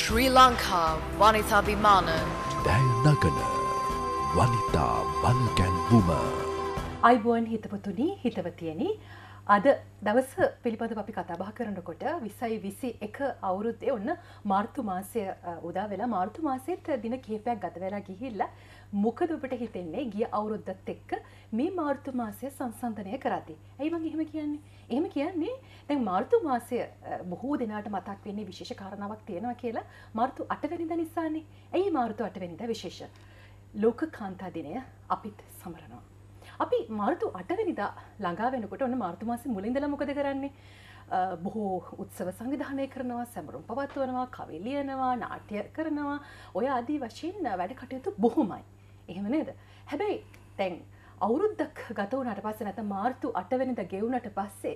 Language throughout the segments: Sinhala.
ශ්‍රී ලංකා වනිතා විමාන දැල් නගන වනිතා වල්ගැන්වුම අයිබෝන් හිතපතුනි හිතවතියනි අද දවස පිළිබඳ අපි කතාබහ කරනකොට විසයි විසි එක අවුරුද්දේ ඔන්න මාර්තු මාසය උදා වෙලා මාර්තු මාසෙත් දින කේපයක් ගත වෙලා ගිහිල්ලා මොකද ඔබට හිතෙන්නේ ගිය අවුරුද්දත් එක්ක මේ මාර්තු මාසය සංසන්දනය කරද්දී. ඇයි මං එහෙම කියන්නේ? එහෙම කියන්නේ දැන් මාර්තු මාසය බොහෝ දෙනාට මතක් වෙන්නේ විශේෂ කාරණාවක් තියෙනවා කියලා මාර්තු 8 වෙනිදා නිසානේ. ඇයි මාර්තු 8 වෙනිදා විශේෂ? ලෝක කාන්තා දිනය අපිත් සමරනවා. අපි මාර්තු අටවෙනිදා ළඟා වෙනකොට ඔන්න මාර්තු මාසේ මුලින්දලා මොකද කරන්නේ? බොහෝ උත්සව සංවිධානය කරනවා, සැමරුම් පවත්වනවා, කවි ලියනවා, නාට්‍ය කරනවා. ඔය ආදී වශයෙන් වැඩ කටයුතු බොහොමයි. එහෙම නේද හැබැයි තැන් අවුරුද්දක් ගත වුණට පස්සේ නැත්නම් මාර්තු 8 වෙනිදා ගෙවුනට පස්සේ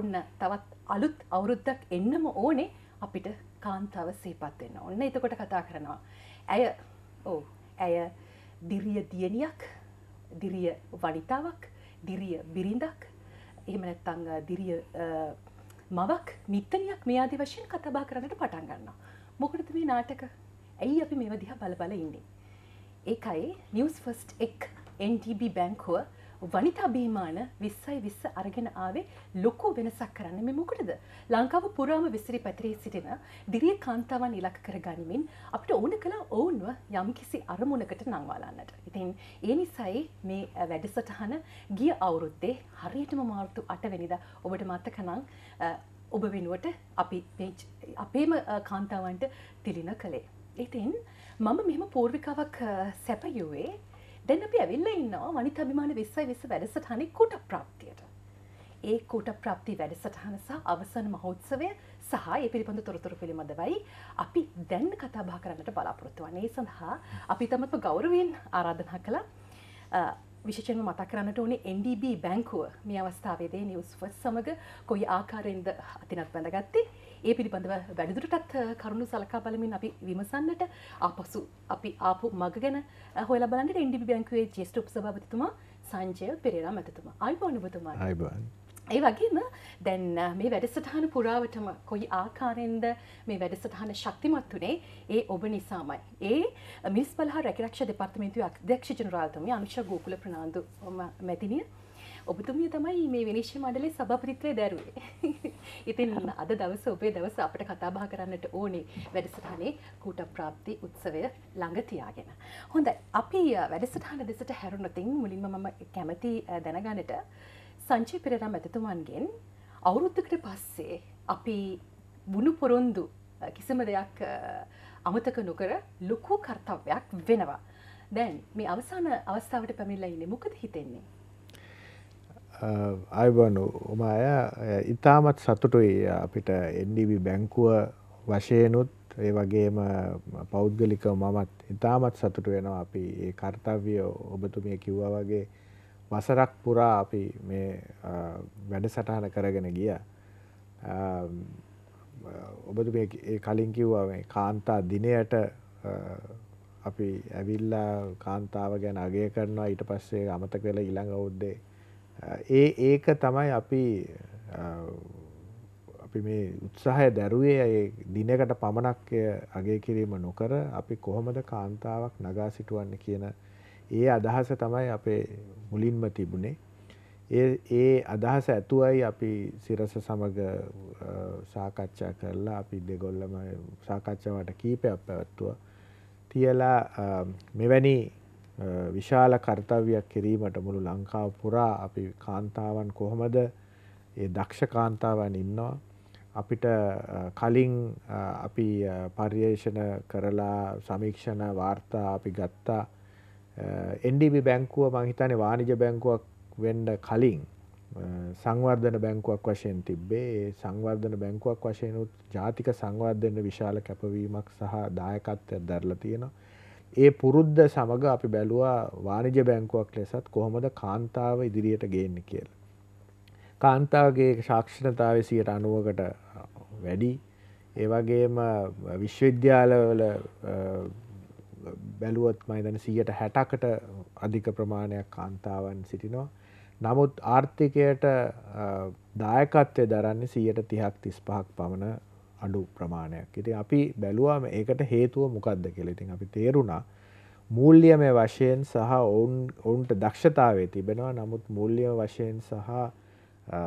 ඔන්න තවත් අලුත් අවුරුද්දක් එන්නම ඕනේ අපිට කාන්තාව සිහිපත් වෙන්න. ඔන්න එතකොට කතා කරනවා. ඇය ඔව් ඇය දිරිය දියණියක්, දිරිය වනිතාවක්, දිරිය බිරිඳක්, එහෙම නැත්නම් දිරිය මවක්, මිත්තණියක් මේ ආදී වශයෙන් කතා බහ කරන්නට පටන් ගන්නවා. මොකටද මේ නාටක? ඇයි අපි මේව දිහා බල බල ඉන්නේ? ඒකයි නිියස් ෆස්ට් එක් NTB බැංකුව වනිතා බීමාන විස්සයි විස්ස අරගෙන ආවේ ලොකු වෙනසක් කරන්න මෙ මොකටද ලංකාව පුරාම විසිරි පැතිරී සිටින දිරිය කාන්තාවන් ඉලක්ක කර ගනිමින් අපිට ඕන කලා ඔවුන්ව යම් කිසි අරමුණකට නංවාලන්නට. ඉතින් ඒ නිසයි මේ වැඩසටහන ගිය අවුරුද්දේ හරියටම මාර්තු අටවැනිද ඔබට මත්තකනං ඔබ වෙනුවට අපි අපේම කාන්තාවන්ට තිලින කළේ. ඉතින් මම මෙම පූර්විකාවක් සැපයුවේ දැන් අපි ඇවිල්ල ඉන්නවා වනිත අභිමාන විස්සයි විස වැඩසටහනි කුට ප්‍රාප්තියට. ඒ කුට ප්‍රාප්ති වැඩසටහන සහ අවසන මහෝත්සවය සහ ඒ පිළිබඳ තොරතුරු පිළිබඳවයි අපි දැන් කතා බහ කරන්නට බලාපොරොත්තු වන්නේ සඳහා අපි තමත්ම ගෞරවයෙන් ආරාධනා කළ විශෂෙන්ම මතක් කරන්නට ඕනේ NDB බැංකුව මේ අවස්ථාවේදී නිවස් ෆස් සමඟ කොයි ආකාරයෙන්ද අතිනත් බැඳගත්තේ ඒ පිළිබඳව වැඩිදුරටත් කරුණු සලකා බලමින් අපි විමසන්නට ආපසු අපි ආපු මග ගැන හොයලා බලන්නට ඉන්ඩිබි බැංකුවේ ජේෂ්ඨ උපසභාපතිතුමා සංජය පෙරේරා මැතිතුමා අයිබෝන් ඔබතුමා අයිබෝන් ඒ වගේම දැන් මේ වැඩසටහන පුරාවටම කොයි ආකාරයෙන්ද මේ වැඩසටහන ශක්තිමත් වුණේ ඒ ඔබ නිසාමයි. ඒ මිස් බලහා රැකිරක්ෂ දෙපාර්තමේන්තුවේ අධ්‍යක්ෂ ජනරාල්තුමිය අනුෂා ගෝකුල ප්‍රනාන්දු මැතිනිය ඔබතුමිය තමයි මේ විනිශ්්‍ය මඩලේ සභපරිත්වය දැරුවේ. ඉතින් අද දවස ඔබේ දවස අපට කතාබා කරන්නට ඕනේ වැඩසටහනේ කූට ප්‍රාප්ති උත්සවය ළඟතියාගෙන. හොඳ අපි වැඩසටහන දෙසට හැරුණොතින් මුලින්ම මම කැමති දැනගනට සංචි පෙරරම් ඇතතුමන්ගෙන් අවුරුද්ධකට පස්සේ අපි බුණු පොරොන්දු කිසිම දෙයක් අමතක නොකර ලොකු කර්තව්‍යයක් වෙනවා. දැන් මේ අවසාන අවස්ථාවට පැමිල්ලයින්නේ මොකද හිතෙන්නේ. අයිබනු උම අය ඉතාමත් සතුටුයි අපිට එඩබ බැංකුව වශයනුත් ඒ වගේම පෞද්ගලික මමත් ඉතාමත් සතුට වෙනවා අපි ඒ කර්තව්‍ය ඔබතුමිය කිව්වා වගේ වසරක් පුරා අපි මේ වැඩ සටහන කරගෙන ගිය ඔබතු කලින් කිව්වා කාන්තා දිනයට අපි ඇවිල්ලා කාන්තාව ගැන අගේ කරනවා ඊට පස්සේ අමතක වෙලා ඊළඟ ඔවුද්දේ ඒ ඒක තමයි අපි අපි මේ උත්සාහය දැරුවේ ඒ දිනකට පමණක් අගේ කිරීම නොකර අපි කොහොමද කාන්තාවක් නගා සිටුවන්න කියන ඒ අදහස තමයි අපේ මුලින්ම තිබුණේ ඒ ඒ අදහස ඇතුවයි අපි සිරස සමග සාකච්ඡා කරලා අපි දෙගොල්ලම සාකච්ඡාවට කීපයක් පැවැත්තුව තියලා මෙවැනි විශාල කර්තව්‍යයක් කිරීමට මුළු ලංකාව පුරා අපි කාන්තාවන් කොහොමද ඒ දක්ෂ කාන්තාවන් ඉන්නවා අපිට කලින් අපි පර්යේෂණ කරලා සමීක්ෂණ වාර්තා අපි ගත්තා එන්ඩිබි බැංකුව මහිතන වානිජ බැංකුවක් වෙන්ඩ කලින් සංවර්ධන බැංකුවක් වශයෙන් තිබ්බේ සංවර්ධන බැංකුවක් වශයනුත් ජාතික සංවර්ධන්න විශාල කැපවීමක් සහ දායකත්වයක් දරලා තියෙනවා ඒ පුරුද්ධ සමඟ අපි බැලුවා වාණිජ බැංකුවක් ලෙසත් කොහොමද කාන්තාව ඉදිරියට ගේන්න කියලා. කාන්තාවගේ ශාක්ෂණතාව සියට අනුවකට වැඩි ඒවගේම විශ්වවිද්‍යාලවල බැලුවත් මයිදන සියට හැටකට අධික ප්‍රමාණයක් කාන්තාවන් සිටිනවා. නමුත් ආර්ථිකයට දායකත්වය දරන්නේ සියයට තිහක් තිස් පහක් පමණ අඩු ප්‍රමාණයක් ඉති අපි බැලුවම ඒකට හේතුව මොකක්ද කෙලෙතින් අපි තේරුණා මූල්ලියමය වශයෙන් සහ ඔවුන් ඔවුන්ට දක්ෂතාවේ තිබෙනවා නමුත් මුල්ලිය වශයෙන් සහ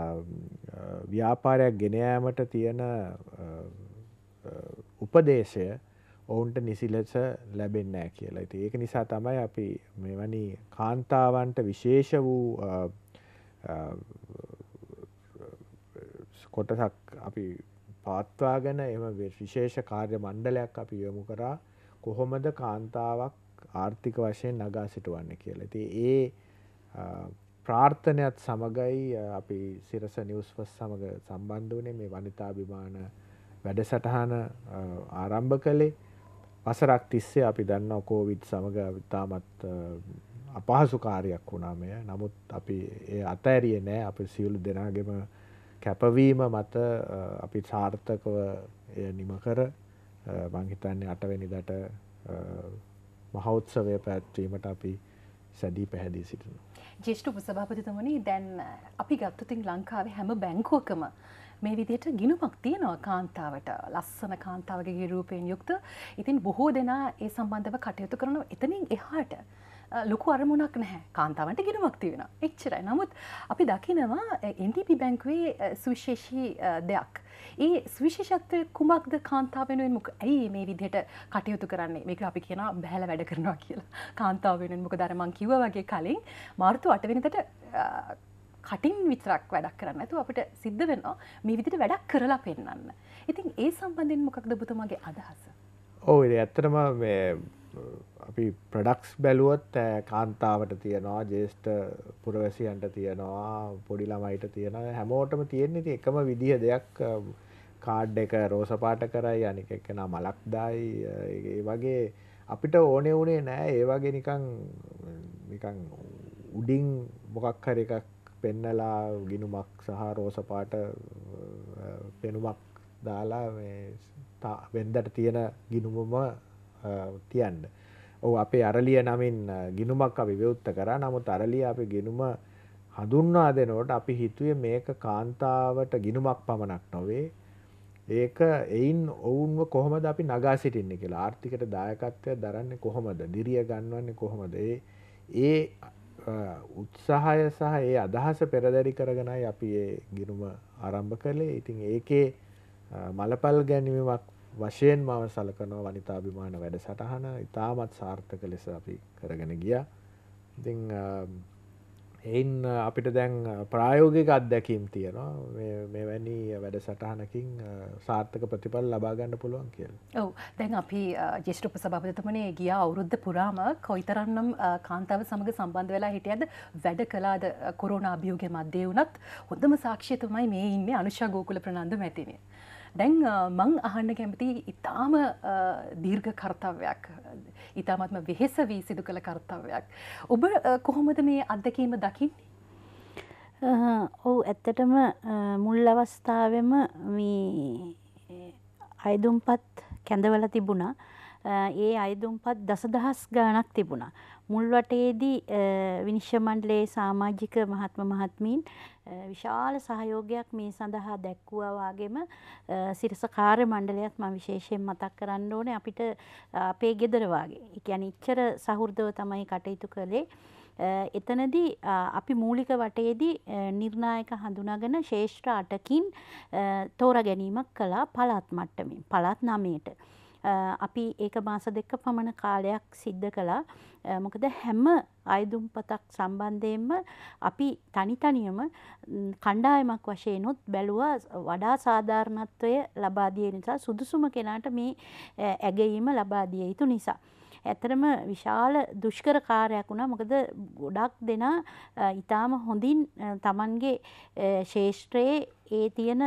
ව්‍යාපාරයක් ගෙනයෑමට තියෙන උපදේශය ඔවුන්ට නිසිලස ලැබෙන්නෑ කියලා ඇති ඒක නිසා තමයි අපි මෙවැනි කාන්තාවන්ට විශේෂ වූ කොටසක් අපි පාත්වාගෙන එම විශේෂ කාර්ය මණ්ඩලයක් අපි යොමු කරා කොහොමද කාන්තාවක් ආර්ථික වශයෙන් නගා සිටුවන්න කියලා. ති ඒ ප්‍රාර්ථනයත් සමගයි අපි සිරස නිවස්වස් සමඟ සම්බන්ධ වනේ මේ වනිතාභිමාන වැඩසටහන ආරම්භ කළේ වසරක් තිස්සේ අපි දන්න කෝවිත් සමඟ විතාමත් අපහසු කාරයක් වුණාමය නමුත් අපි ඒ අතඇරිය නෑ අප සියලු දෙනාගෙම කැපවීම මත අපි සාර්ථකව නිම කර මංහිතන්නේ අටවැනි දට මහෞත්සවය පැත්වීමට අපි සැදී පැහැදී සිටින. ජේෂ්ඨ උපසභාපතිතුමනි දැන් අපි ගත්තුතින් ලංකාවේ හැම බැංකුවකම මේ විදියට ගිනුමක් තියෙනවා කාන්තාවට ලස්සන කාන්තාවගේ රූපයෙන් යුක්ත ඉතින් බොහෝ දෙනා ඒ සම්බන්ධව කටයුතු කරන එතනින් එහාට ලොකු අරමුණක් නැහැ කාන්තාවන්ට ගෙනමක් තියෙන එච්චරයි නමුත් අපි දකිනවා එන්ටපි බැංක්වේ සුවිශේෂී දෙයක් ඒ සවිශේෂත්වය කුමක්ද කාන්තාව වෙනුවෙන් මොක ඇයි මේ විදිහට කටයුතු කරන්නේ මේක අපි කියන බැහැල වැඩ කරනවා කියලා කාන්තාව වෙනුවෙන් මොක දරමං කිව වගේ කලින් මාර්තු අටවෙනිතට කටින් විතරක් වැඩක් කරන්න ඇතු අපට සිද්ධ වෙනවා මේ විදිට වැඩක් කරලා පෙන්න්න. ඉතින් ඒ සම්බන්ධෙන් මොකක්ද බුතුමගේ අදහස. ඕ ඇත්තටම අපි ප්‍රඩක්ස් බැලුවොත් කාන්තාවට තියනවා ජේෂ්ට පුරවැසියන්ට තියනවා පොඩිළමයිට තියෙන හැමෝටම තියෙන්නේ ති එකම විදිහ දෙයක් කාඩ් එක රෝසපාට කරයි අනික එකෙන මලක්දායි ඒ වගේ අපිට ඕනෙ වුණේ නෑ ඒ වගේ නිකං නිකං උඩින් මොකක් හර එකක් පෙන්නලා ගිනුමක් සහ රෝසපාට පෙනුමක් දාලා වෙන්දට තියෙන ගිනුමම තියන්ඩ ඔ අපේ අරලිය නමින් ගිනුමක් අපි විවෘත්ත කරා නමුත් අරලිය අපි ගිනුම හඳුන්වා දෙනවට අපි හිතුවේ මේක කාන්තාවට ගිනුමක් පමණක් නොවේ ඒක එයින් ඔවුන්ව කොහොමද අපි නගා සිටින්නේ කියලා ආර්ථිකට දායකත්වය දරන්නේ කොහොමද දිරිය ගන්නවන්නේ කොහොමද ඒ ඒ උත්සාහය සහ ඒ අදහස පෙරදැරි කරගෙනයි අපි ඒ ගිනුම ආරම්භ කළේ ඉතින් ඒකේ මලපල් ගැනීමක් වශයෙන් මම සලකනවා වනිතාභිමාන වැඩසටහන ඉතාමත් සාර්ථක ලෙස අපි කරගෙන ගියා. ඉතින් එයින් අපිට දැන් ප්‍රායෝගික අත්දැකීම් තියෙනවා මෙවැනි වැඩසටහනකින් සාර්ථක ප්‍රතිඵල ලබාගන්න පුළුවන් කියල. ඔව දැන් අපි ජේෂ්ටප සභපතමනේ ගිය අවුරුද්ධ පුරාම කොයිතරන්නම් කාන්තාව සමඟ සම්බන්ධ වෙලා හිටියද වැඩ කලාද කොරුණ අභියෝග මධ්‍යවුණත් හොඳම සාක්ෂ්‍යතමයි මේ ඉන්න අනුෂා ගෝකුල ප්‍රනන්දු මැතිනේ. දැන් මං අහන්න කැමති ඉතාම දීර්ඝ කර්තව්‍යයක් ඉතාමත්ම වෙහෙස වී සිදු කළ කර්තව්‍යයක්. ඔබ කොහොමද මේ අත්දැකීම දකිින්? ඔවු ඇත්තටම මුල් අවස්ථාවම අයදුම්පත් කැඳවල තිබුණා ඒ අයදුම්පත් දසදහස් ගානක් තිබුණා. මුල්වටේදී විනිශ්්‍ය මණ්ඩලයේ සාමාජික මහත්ම මහත්මීන් විශාල සහයෝගයක් මේ සඳහා දැක්වුවා වගේම සිරස කාර්ය මණ්ඩලයත් මම විශේෂයෙන් මතක් කරන්න ඕනේ අපිට අපේ ගෙදර වාගේ. ඒ කියන්නේ ඉච්චර සහෘදව තමයි කටයුතු කළේ. එතනදී අපි මූලික වටයේදී නිර්ණායක හඳුනාගෙන ශේෂ්ත්‍ර අටකින් තෝරා ගැනීමක් කළා පළාත් මට්ටමින් පළාත් නමයට. අපි ඒක මාස දෙක පමණ කාලයක් සිද්ධ කළා. මොකද හැම අයදුම්පතක් සම්බන්ධයෙන්ම අපි තනිතනියම කණ්ඩායමක් වශයනුත් බැලුවා වඩා සාධාරණත්වය ලබාදිය නිසා සුදුසුම කෙනාට මේ ඇගීම ලබාදිය යුතු නිසා. ඇතරම විශාල දුෂ්කර කාරයක් වුණා මොකද ගොඩක් දෙනා ඉතාම හොඳින් තමන්ගේ ශේෂ්ත්‍රයේ ඒ තියෙන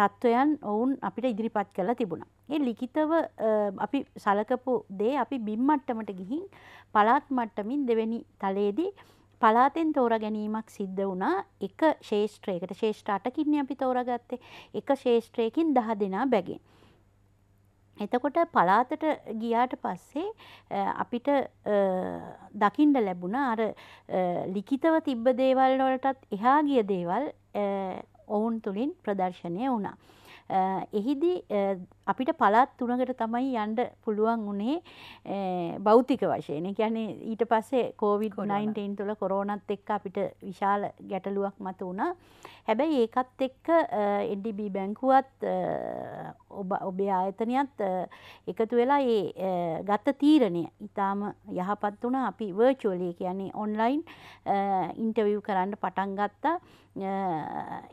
තත්ත්වයන් ඔවුන් අපිට ඉදිරිපත් කරලා තිබුණා. ඒ ලිඛිතව අපි සලකපු දේ අපි බිම් මට්ටමට ගිහින් පළාත් මට්ටමින් දෙවෙනි තලයේදී පලාතෙන් තෝර ගැනීමක් සිද්ධ වුණා එක ශේෂ්ත්‍රයකට ශේෂ්ඨ අටකින්නේ අපි තෝරගත්තේ එක ශේෂ්ත්‍රයකින් දහ දෙනා බැගෙන්. එතකොට පලාතට ගියාට පස්සේ අපිට දකිින්ඩ ලැබුණ අර ලිකිතව තිබ්බ දේවල් වලටත් එහා ගිය දේවල් ඔවුන් තුළින් ප්‍රදර්ශනය වුණා. එහිදි අපිට පළාත් තුනකට තමයි යන්න පුළුවන් වුණේ භෞතික වශයෙන්. ඒ කියන්නේ ඊට පස්සේ COVID-19 තුළ කොරෝනත් එක්ක අපිට විශාල ගැටලුවක් මත වුණා. හැබැයි ඒකත් එක්ක NDB බැංකුවත් ඔබ ඔබේ ආයතනයත් එකතු වෙලා ඒ ගත තීරණය ඊටාම යහපත් වුණා. අපි virtually කියන්නේ online ඉන්ටර්විව් කරන්න පටන් ගත්තා.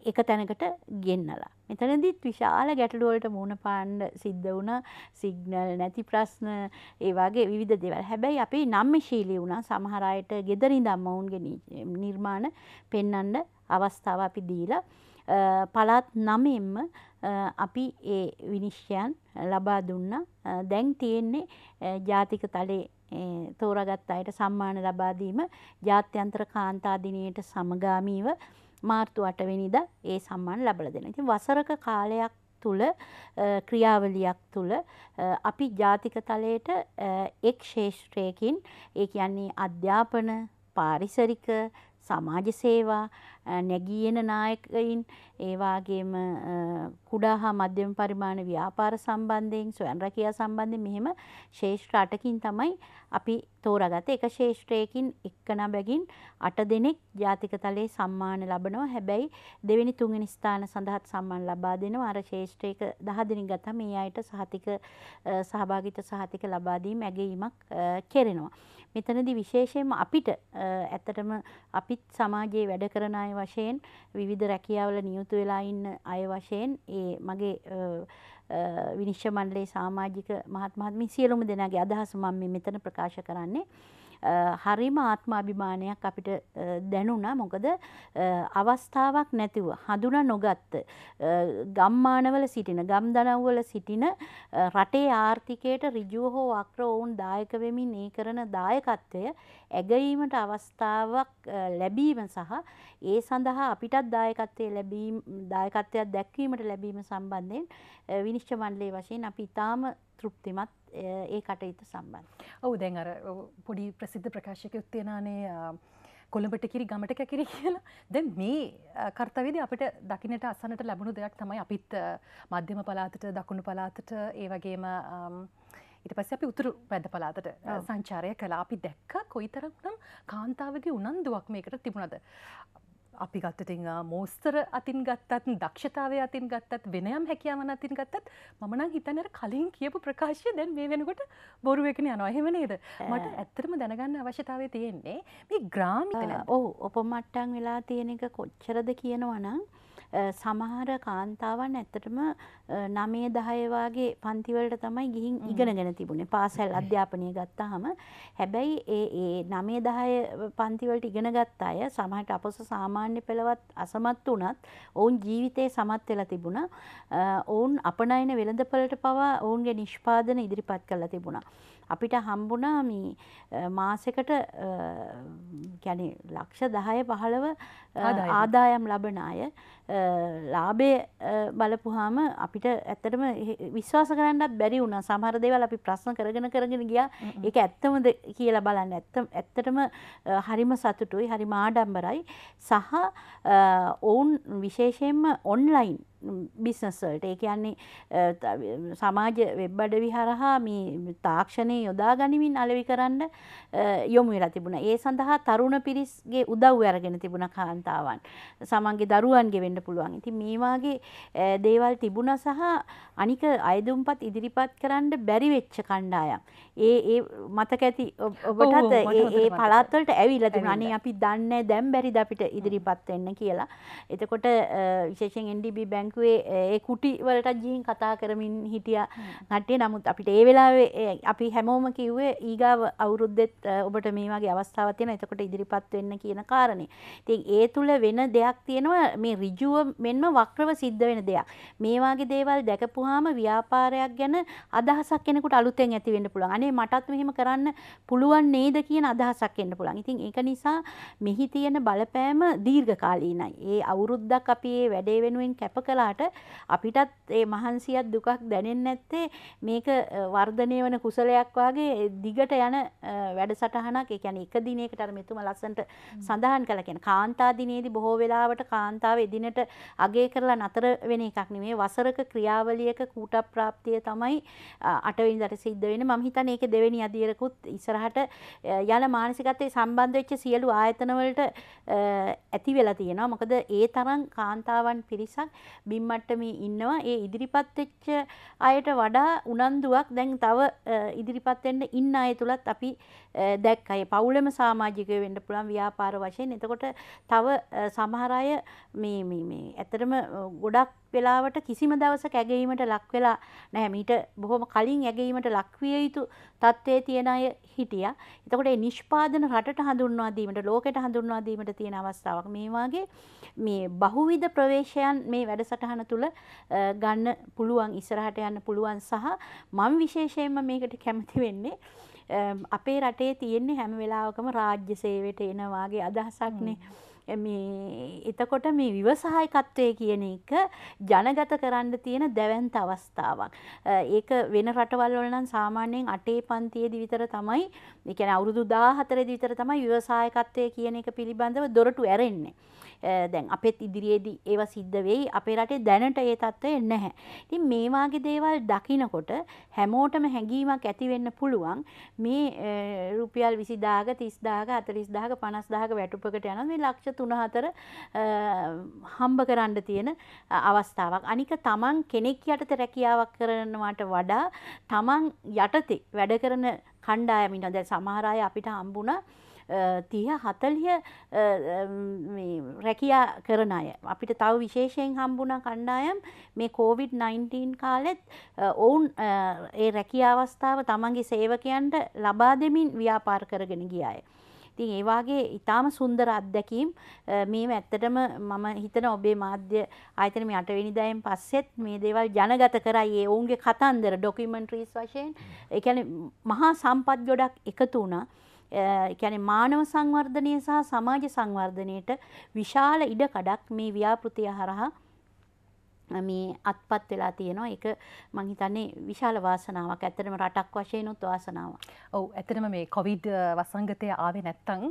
එක තැනකට ගෙන්නලා. මෙතනදිත් විශාල ගැටලුවලට මුහුණ පාන්න කරන්න සිද්ධ වුණ සිග්නල් නැති ප්‍රශ්න ඒ වගේ විවිධ දේවල්. හැබැයි අපි නම්මශීලී වුණා සමහර අයට gederindam ඔවුන්ගේ නිර්මාණ පෙන්වන්න අවස්ථාව අපි දීලා පළාත් නමෙන්ම අපි ඒ විනිශ්චයන් ලබා දුන්නා. දැන් තියෙන්නේ ජාතික තලයේ තෝරාගත් අයට සම්මාන ලබා දීම ජාත්‍යන්තර කාන්තා දිනයට සමගාමීව මාර්තු 8 වෙනිදා ඒ සම්මාන ලබා දෙනවා. ඉතින් වසරක කාලයක් තුළ ක්‍රියාවලියක් තුළ අපි ජාතික තලයට එක් ශේෂ්ත්‍රයකින් ඒ කියන්නේ අධ්‍යාපන පාරිසරික සමාජ සේවා නැගී එන නායකයින් ඒ වගේම කුඩා හා මධ්‍යම පරිමාණ ව්‍යාපාර සම්බන්ධයෙන් ස්වයං රැකියා සම්බන්ධයෙන් මෙහෙම ශේෂ්ත්‍ර 8කින් තමයි අපි තෝරාගත්තේ. එක ශේෂ්ත්‍රයකින් එක්කන බැගින් 8 දෙනෙක් ජාතික තලයේ සම්මාන ලබනවා. හැබැයි දෙවෙනි තුන්වෙනි ස්ථාන සඳහාත් සම්මාන ලබා දෙනවා. අර ශේෂ්ත්‍රයක 10 දෙනෙක් ගත්තාම මේ අයට සහතික සහභාගීත්ව සහතික ලබා දීම ඇගීමක් කරනවා. මෙතනදී විශේෂයෙන්ම අපිට ඇත්තටම අපිත් සමාජයේ වැඩ කරන අය වශයෙන් විවිධ රැකියාවල නියුතු වෙලා ඉන්න අය වශයෙන් ඒ මගේ විනිශ්චය මණ්ඩලයේ සමාජික මහත්මහත්මිය සියලුම දෙනාගේ අදහස මම මෙතන ප්‍රකාශ කරන්නේ හරිම ආත්මාභිමානයක් අපිට දැනුණා මොකද අවස්ථාවක් නැතිව හඳුනා නොගත්ත ගම්මානවල සිටින ගම්දනව්වල සිටින රටේ ආර්ථිකයට ඍජුව හෝ වක්‍ර වුන් දායක වෙමින් ඒ කරන දායකත්වය ඇගීමට අවස්ථාවක් ලැබීම සහ ඒ සඳහා අපිටත් දායකත්වයේ ලැබීම දායකත්වයක් දැක්වීමට ලැබීම සම්බන්ධයෙන් විනිශ්චය මණ්ඩලයේ වශයෙන් අපි ඊටාම තෘප්තිමත් ඒ කටයුතු සම්බන්ධ ඔවු දැන් අර පොඩි ප්‍රසිද්ධ ප්‍රකාශකයුත් තියෙනනේ කොළඹට කිරි ගමට කැකිරි කියලා දැන් මේ කර්තවේද අපට දකිනට අසනට ලැබුණු දෙයක් තමයි අපිත් මධ්‍යම පලාතට දකුණු පලාතට ඒ වගේම ඊට පස්සේ අපි උතුරු වැද පලාතට සංචාරය කළා අපි දැක්ක කොයිතරම් නම් කාන්තාවගේ උනන්දුවක් මේකට තිබුණද අපි ගත්තතිං මෝස්තර අතින් ගත්තත් දක්ෂතාවය අතින් ගත්තත් වෙනයම් හැකියාවන අතින් ගත්තත් මනං හිතනර කලින් කියපු ප්‍රකාශය දැන් මේ වෙනකොට බොරුවකන අනොහෙමනේද මට ඇත්තරම දැනගන්න අවශ්‍යතාවය තියෙන්නේ මේ ග්‍රාමිකන ඕ ඔප මට්ටන් වෙලා තියෙන එක කොච්චරද කියනවනම් සමහර කාන්තාවන් ඇත්තටම නමේ දහයවාගේ පන්තිවලට තමයි ගිහින් ඉගෙනගෙන තිබුණේ පාසැල් අධ්‍යාපනය ගත්තාහම හැබැයි ඒ ඒ නමේ දහය පන්තිවලට ඉගෙන ගත් අය සමහට අපොස සාමාන්‍ය පෙළවත් අසමත් වනත් ඔවුන් ජීවිතයේ සමත් වෙලා තිබුණ ඔවුන් අපනයින වෙළඳපලට පවා ඔවුන්ගේ නිෂ්පාදන ඉදිරිපත් කරලා තිබුණා. අපිට හම්බුනා මේ මාසෙකට ගැන ලක්ෂ දහය පහළව ආදායම් ලබන අය ලාබේ බලපුහාම අපිට ඇත්තටම විශ්වාස කරන්නත් බැරි වුණ සමහර දේවල් අපි ප්‍රශ්න කරගෙන කරගෙන ගියා ඒක ඇත්තමද කියලා බලන්න ඇත්ත ඇත්තටම හරිම සතුටුයි හරි මාඩම්බරයි සහ ඔවුන් විශේෂයෙන්ම ඔන්ලයින් බිස්නස්සල්ට ඒ කියන්නේ සමාජ වෙබ්බඩ විහරහා මේ තාක්ෂණය යොදා ගනිමින් අලවි කරන්න යොමු වෙලා තිබුණ ඒ සඳහා තරුණ පිරිස්ගේ උදව් අරගෙන තිබුණ කාන්තාවන් සමන්ගේ දරුවන්ගේ වෙන්න පුළුවන් ඉති මේවාගේ දේවල් තිබුණ සහ අනික අයදුම්පත් ඉදිරිපත් කරන්න බැරි වෙච්ච කණ්ඩායම් ඒ ඒ මතක ඇති ඔබටත් ඒ පළාත්වලට ඇවිල්ලා තිබුණා අනේ අපි දන්නේ දැන් බැරිද අපිට ඉදිරිපත් වෙන්න කියලා එතකොට විශේෂයෙන් NDB බැං බැංකුවේ ඒ කුටි වලට ජීහින් කතා කරමින් හිටිය නටේ නමුත් අපිට ඒ වෙලාවේ අපි හැමෝම කිව්වේ ඊගාව අවුරුද්දෙත් ඔබට මේ වගේ අවස්ථාවක් තියෙන එතකොට ඉදිරිපත් වෙන්න කියන කාරණේ. ඉතින් ඒ තුල වෙන දෙයක් තියෙනවා මේ ඍජුව මෙන්ම වක්‍රව සිද්ධ වෙන දෙයක්. මේ වගේ දේවල් දැකපුවාම ව්‍යාපාරයක් ගැන අදහසක් කෙනෙකුට අලුතෙන් ඇති වෙන්න පුළුවන්. අනේ මටත් මෙහෙම කරන්න පුළුවන් නේද කියන අදහසක් එන්න පුළුවන්. ඉතින් ඒක නිසා මෙහි තියෙන බලපෑම දීර්ඝකාලීනයි. ඒ අවුරුද්දක් අපි මේ වැඩේ වෙනුවෙන් කැප කළා කලාට අපිටත් ඒ මහන්සියත් දුකක් දැනෙන් නැත්තේ මේක වර්ධනය වන කුසලයක් වගේ දිගට යන වැඩසටහනක් එකැන එක දිනයකටර මෙතුම ලස්සන්ට සඳහන් කලකෙන කාන්තා දිනේදී බොහෝ වෙලාවට කාන්තාව එදිනට අගේ කරලා නතර වෙන එකක් නෙමේ වසරක ක්‍රියාවලියක කූට ප්‍රාප්තිය තමයි අටවිනිදට සිද්ධ වෙන මම හිතන්නේ ඒක දෙවෙනි අදියරකුත් ඉස්සරහට යන මානසිකත්වයේ සම්බන්ධ වෙච්ච සියලු ආයතන වලට ඇති වෙලා තියෙනවා මොකද ඒ තරම් කාන්තාවන් පිරිසක් බිම් මට්ටමේ ඉන්නවා ඒ ඉදිරිපත් වෙච්ච අයට වඩා උනන්දුවක් දැන් තව ඉදිරිපත් වෙන්න ඉන්න අය තුලත් අපි දැක්ක අය පවුලෙම සමාජිකය වෙන්න පුළුවන් ව්‍යාපාර වශයෙන් එතකොට තව සමහර අය මේ මේ මේ ඇත්තටම ගොඩක් වෙලාවට කිසිම දවසක ඇගීමට ලක් වෙලා නැහැ. මීට බොහොම කලින් ඇගීමට ලක්විය යුතු තත්ත්වයේ තියෙන අය හිටියා. එතකොට මේ නිෂ්පාදන රටට හඳුන්වා දීමට, ලෝකෙට හඳුන්වා දීමට තියෙන අවස්ථාවක්. මේ වාගේ මේ බහුවිධ ප්‍රවේශයන් මේ වැඩසටහන තුල ගන්න පුළුවන්, ඉස්සරහට යන්න පුළුවන් සහ මම විශේෂයෙන්ම මේකට කැමති වෙන්නේ අපේ රටේ තියෙන්නේ හැම වෙලාවකම රාජ්‍ය සේවයට එන වාගේ අදහසක්නේ. එතකොට මේ විවසායකත්වය කියන එක ජනගත කරන්න තියෙන දැවන්ත අවස්ථාවක්. ඒක වෙන රටවල් වල නම් සාමාන්‍යයෙන් අටේ පන්තියේදී විතර තමයි, ඒ කියන්නේ අවුරුදු 14 දී විතර තමයි විවසායකත්වය කියන එක පිළිබඳව දොරටු ඇරෙන්නේ. දැන් අපෙත් ඉදිරියේදී ඒව සිද්ධ වෙයි අපේ රටේ දැනට ඒ තත්ත්වය නැහැ. ඉතින් මේ වාගේ දේවල් දකිනකොට හැමෝටම හැඟීමක් ඇති වෙන්න පුළුවන් මේ රුපියල් 20000 30000 40000 50000 වැටුපකට යනවා මේ ලක්ෂ 3 හම්බ කරන්න තියෙන අවස්ථාවක්. අනික තමන් කෙනෙක් යටතේ රැකියාවක් කරනවට වඩා තමන් යටතේ වැඩ කරන කණ්ඩායමින් දැන් සමහර අය අපිට හම්බුණා තිය හතලිය රැකයා කරන අය. අපිට තව විශේෂයෙන් හම්බුණ කණ්ඩායම් මේ කෝවිD-19 කාලෙත් ඔවුන් ඒ රැකිය අවස්ථාව තමන්ගේ සේවකයන්ට ලබා දෙමින් ව්‍යාපාර කරගෙන ගියාය. ඉතින් ඒ වාගේ ඊටාම සුන්දර අත්දැකීම් මේ ඇත්තටම මම හිතන ඔබේ මාධ්‍ය ආයතන මේ 8 වෙනිදායෙන් පස්සෙත් මේ දේවල් ජනගත කරයි ඒ ඔවුන්ගේ කතන්දර ඩොකියුමන්ටරිස් වශයෙන් ඒ කියන්නේ මහා සම්පත් ගොඩක් එකතු වුණා. කියන්නේ මානව සංවර්ධනය සහ සමාජ සංවර්ධනයට විශාල ඉඩ කඩක් මේ ව්‍යාපෘතිය හරහා මේ අත්පත් වෙලා තියෙනවා. ඒක මම හිතන්නේ විශාල වාසනාවක්. ඇත්තටම රටක් වශයෙන් උත් වාසනාවක්. ඔව් ඇත්තටම මේ කොවිඩ් වසංගතය ආවේ නැත්තම්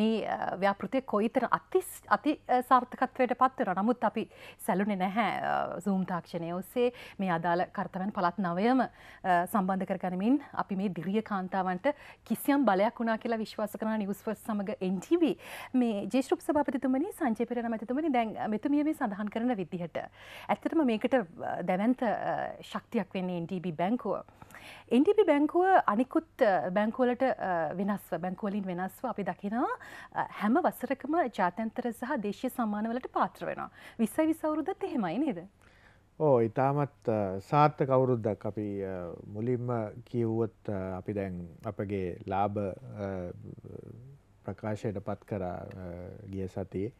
මේ ව්‍යාපෘතිය කොයිතරම් අති අති සාර්ථකත්වයට පත් වෙනවා. නමුත් අපි සැලුනේ නැහැ Zoom තාක්ෂණය ඔස්සේ මේ අදාළ කර්තව්‍යන් පළාත් නවයම සම්බන්ධ කරගනිමින් අපි මේ දිරිය කාන්තාවන්ට කිසියම් බලයක් වුණා කියලා විශ්වාස කරන නිවුස් ෆස්ට් සමග NTV මේ ජේෂ්ඨ උපසභාපතිතුමනි සංජය පෙරේරා මැතිතුමනි දැන් මෙතුමිය මේ සඳහන් කරන විදිහට ඇත්තටම මේකට දැවන්ත ශක්තියක් වෙන්නේ NDB බැංකුව. එන්ඩිපි බැංකුව අනිකුත් බැංකුවලට වෙනස්ව බැංකුවලින් වෙනස්ව අපි දකිනවා හැම වසරකම ජාතන්තර සහ දේශය සම්මානවලට පාත්‍ර වෙන. විස්සයි විසවුරුදත් එහෙමයි නේද. ඕ ඉතාමත් සාර්ථ කවුරුද්දක් අපි මුලින්ම කියවුවොත් අපි දැන් අපගේ ලාභ ප්‍රකාශයට පත් කර ගිය සතියේ.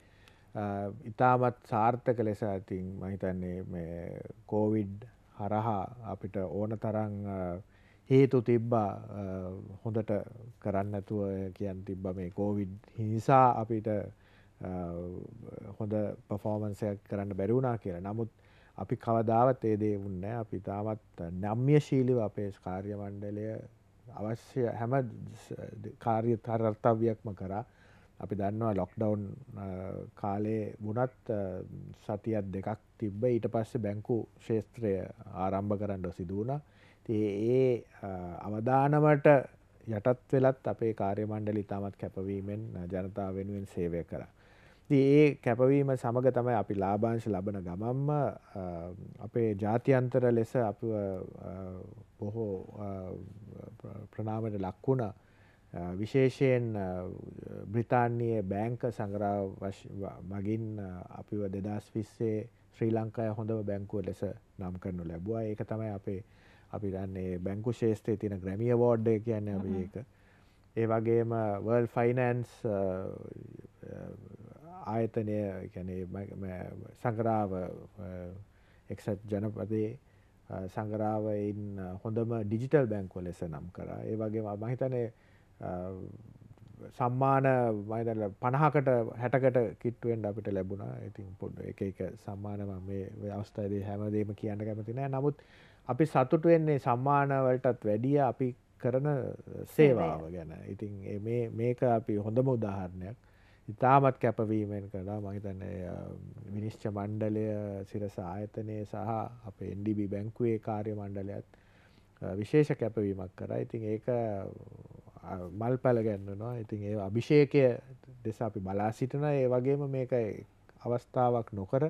ඉතාමත් සාර්ථක ලෙස ඇතින් මහිතන්නේ කෝවිඩ් හරහා අපිට ඕන තරං හේතු තිබ්බා හොඳට කරන්නතුව කියන් තිබ්බ මේ කෝවිඩ් හිනිසා අපිට හොඳ පෆෝමන්සයක් කරන්න බැරවුණා කියලා නමුත් අපි කවදාවත් ඒදේ වන්න අපි තාමත් නම්ය ශීලිව අපේ කාර්ය මණ්ඩලය අවශ්‍ය හැම කාර්ය තරර්තව්‍යයක්ම කරා අපි දන්නවා ලොක්ඩවුන් කාලේ වනත් සතියත් දෙකක් තිබ්බ ඊට පස්සේ බැංකු ශේත්‍රය ආරම්භ කරන්න සිදුවන ඒ අවධානමට යටත් වෙලත් අපේ කාර්යමණ්ඩලි තාමත් කැපවීමෙන් ජනතාව වෙනුවෙන් සේවය කර. ඒ කැපවීම සමඟ තමයි අපි ලාභාංශ ලබන ගමම්ම අපේ ජාතියන්තර ලෙස අප බොහෝ ප්‍රනාමට ලක්වුණා විශේෂයෙන් බ්‍රිතාන්‍යයේ බෑංක සංගරාව මගින් අපිව දෙදස් විස්සේ ශ්‍රී ලංකාය හොඳම බැංකුව ලෙස නම් කරනු ලැබවා ඒක තමයි අපේ අපි දන්නේ බැංකු ශේෂත්‍රය තින ග්‍රමිය වෝඩ්ඩ කියන්න අප ඒක ඒ වගේම වර්ල් ෆයිනන්ස් ආයතනය සංගරාව එක්සත් ජනපදේ සංගරාවයින් හොඳම ඩිජිටල් බැංකෝ ලෙස නම් කරා ඒ වගේ මහිතනය සම්මාන මයිදල පණහකට හැටකට කිට්ුවෙන්ට අපිට ලැබුණා ඉතින් පොඩ් එක එක සම්මානම මේ අවස්ථයිදේ හැමදේම කියන්න කැමතිනෑ නමුත් අපි සතුට වෙන්නේ සම්මානවලටත් වැඩිය අපි කරන සේවාව ගැන ඉතින් මේක අපි හොඳම උදාහරණයක් ඉතාමත් කැපවීමෙන් කලා මහිතන්න මිනිශ්ච මණ්ඩලය සිරස ආයතනය සහ අප එන්ඩිබි බැංකුවේ කාර්ය මණ්ඩලයත් විශේෂ කැපවීමක් කර ඉතින් ඒක මල් පැළගැන්නවා ඉතින් ඒ අභිෂේකය දෙස අපි බලා සිටන ඒ වගේම මේක අවස්ථාවක් නොකර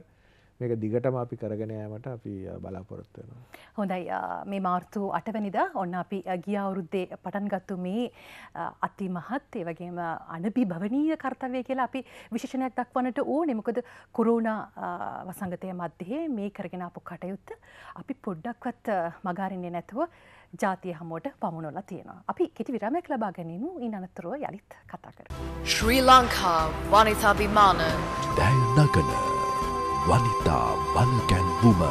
මේක දිගටම අපි කරගෙන ෑමට අපි බලාපොරොත්තු වෙනවා. හොඳයි මේ මාර්තු අටවැනිද ඔන්න අපි ගිය අවුරුද්දේ පටන් ගත්තු මේ අති මහත් ඒ වගේම අනබි භවනීය කර්තව්‍ය කියලා අපි විශේෂණයක් දක්වන්නට ඕනේ. මොකද කොරෝනා වසංගතය මැද්දේ මේ කරගෙන ආපු කටයුත්ත අපි පොඩ්ඩක්වත් මගහරින්නේ නැතුව ජාතිය හමුවට පමුණොල තියෙනවා. අපි කෙටි විරාමයක් ලබා ගැනීමු ඉන් අනතුරුව යළිත් කතා කර. ශ්‍රී ලංකා වනිතාබිමාන දැල් නගන වනිතා වල්ගැන්වුම.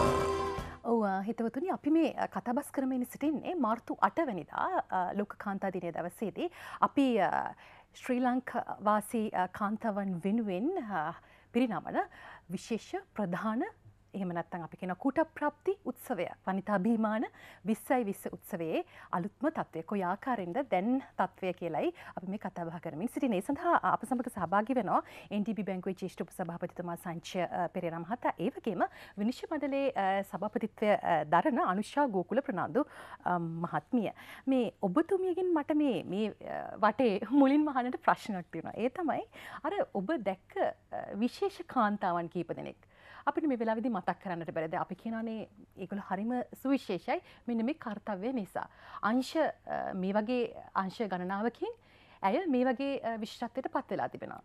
හිතවතුනි අපි මේ කතාබස් කරමින් සිටින්නේ මාර්තු අටවැනිදා ලෝක කාන්තා දිනය දවසේදී. අපි ශ්‍රී ලංක වාසී කාන්තාවන් වෙනුවෙන් පිරිනමන විශේෂ ප්‍රධාන එහෙම නැත්නම් අපි කියන කුට ප්‍රප්ති උත්සවය වනිතා බීමාන 20යි 20 උත්සවයේ අලුත්ම තත්වය කොයි ආකාරයෙන්ද දැන් තත්වය කියලයි අපි මේ කතා බහ කරමින් සිටින ඒ සඳහා අප සමග සහභාගී වෙනවා NDB බැංකුවේ ජ්‍යෙෂ්ඨ උපසභාපතිතුමා සංචය පෙරේරා මහතා ඒ වගේම විනිශ්චය මණ්ඩලයේ සභාපතිත්වය දරන අනුෂා ගෝකුල ප්‍රනාන්දු මහත්මිය මේ ඔබතුමියගෙන් මට මේ මේ වටේ මුලින්ම අහන්නට ප්‍රශ්නයක් තියෙනවා ඒ තමයි අර ඔබ දැක්ක විශේෂ කාන්තාවන් කීප දෙනෙක් අපිට මේ වෙලාවිදි මතක් කරන්නට බැරද අපි කියනනේ ඒගොල හරිම සුවිශේෂයි මෙන්න මේ කර්තව්‍ය නිසා. අංශ මේ වගේ අංශ ගණනාවකින් ඇය මේ වගේ විශ්ෂත්වයට පත්වෙලා තිබෙනවා.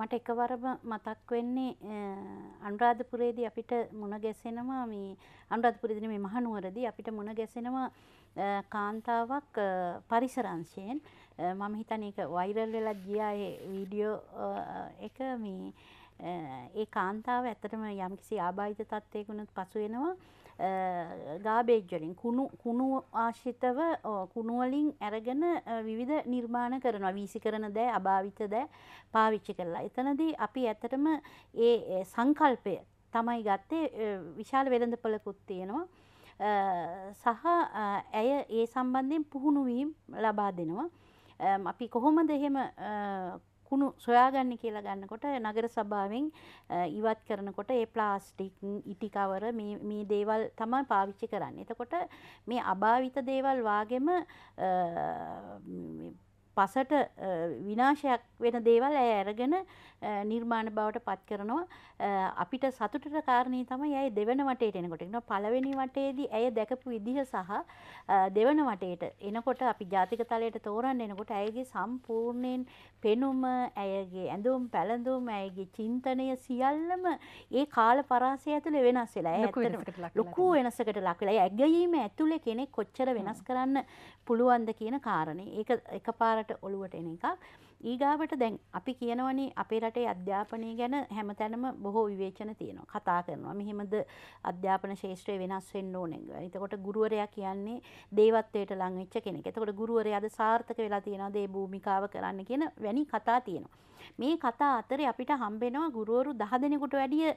මට එකවරම මතක් වෙන්නේ අනුරාධපුරේදී අපිට මුණ ගැසෙනවා මේ අනුරාධපුරේදී මේ මහනුවරදී අපිට මුණ ගැසෙනවා කාන්තාවක් පරිසරංශයෙන් මම හිතන්නේ ඒක වෛරල් වෙලා ගියා ඒ වීඩියෝ එක මේ ඒ කාන්තාව ඇත්තටම යම්කිසි ආබාධිත තත්ත්වයක වුණත් පසු වෙනවා ගාබේජ් වලින් කුණු කුණු ආශ්‍රිතව කුණු වලින් අරගෙන විවිධ නිර්මාණ කරනවා වීසි කරන දෑ අභාවිත දෑ පාවිච්චි කරලා. එතනදී අපි ඇත්තටම ඒ සංකල්පය තමයි ගත්තේ විශාල වෙළඳපළකුත් තියෙනවා. සහ ඇය ඒ සම්බන්ධයෙන් පුහුණු වීම ලබා දෙනවා. අපි කොහොමද එහෙම කුණු සොයාගන්න කියලා ගන්නකොට නගර සභාවෙන් ඉවත් කරනකොට ඒ ප්ලාස්ටික් ඉටි කවර මේ දේවල් තමයි පාවිච්චි කරන්නේ. එතකොට මේ අභාවිත දේවල් වාගෙම පසට විනාශයක් වෙන දේවල් ඇය ඇරගෙන නිර්මාණ බවට පත් කරනවා අපිට සතුටට කාරණය තමයි ඇයි දෙවන වටේට එනකොට එනවා පළවෙනි වටේදී ඇය දැකපු විදිහ සහ දෙවන වටේට එනකොට අපි ජාතික තලයට තෝරන්න එනකොට ඇයගේ සම්පූර්ණයෙන් පෙනුම ඇයගේ ඇඳුම් පැළඳුම් ඇයගේ චින්තනය සියල්ලම ඒ කාල පරාසය ඇතුළේ වෙනස් වෙලා ඇත්තටම ලොකු වෙනසකට ලක් වෙලා ඇගීම ඇතුළේ කෙනෙක් කොච්චර වෙනස් කරන්න පුළුවන්ද කියන කාරණේ ඒක එකපාරට යාට ඔළුවට එන එකක්. ඊගාවට දැන් අපි කියනවනේ අපේ රටේ අධ්‍යාපනය ගැන හැමතැනම බොහෝ විවේචන තියෙනවා. කතා කරනවා. මෙහෙමද අධ්‍යාපන ශාස්ත්‍රය වෙනස් වෙන්න ඕනේ. එතකොට ගුරුවරයා කියන්නේ දේවත්වයට ලං වෙච්ච කෙනෙක්. එතකොට ගුරුවරයාද සාර්ථක වෙලා තියනවාද මේ භූමිකාව කරන්න කියන වැනි කතා තියෙනවා. මේ කතා අතරේ අපිට හම්බෙනවා ගුරුවරු දහ දෙනෙකුට වැඩිය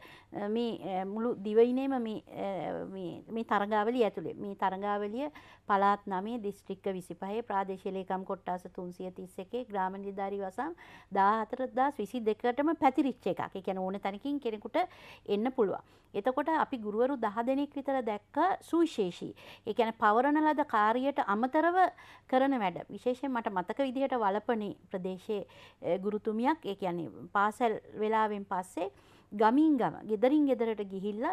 මේ මුළු දිවයිනේම මේ තරගාවලිය ඇතුළේ මේ තරගාවලිය පළාත් නමේ දිස්ත්‍රික්ක 25 ප්‍රාදේශීය ලේකම් කොට්ටාස 331 ග්‍රාම නිලධාරී වසම් 14022ටම පැතිරිච්ච එකක්. ඒ කියන්නේ ඕන තැනකින් කෙනෙකුට එන්න පුළුවන්. එතකොට අපි ගුරුවරු 10 දෙනෙක් විතර දැක්ක සුවිශේෂී. ඒ කියන්නේ පවරන ලද කාර්යයට අමතරව කරන වැඩ. විශේෂයෙන් මට මතක විදිහට වලපනේ ප්‍රදේශයේ ගුරුතුමියක් ගමනක් ඒ කියන්නේ පාසල් වෙලාවෙන් පස්සේ ගමින් ගම ගෙදරින් ගෙදරට ගිහිල්ල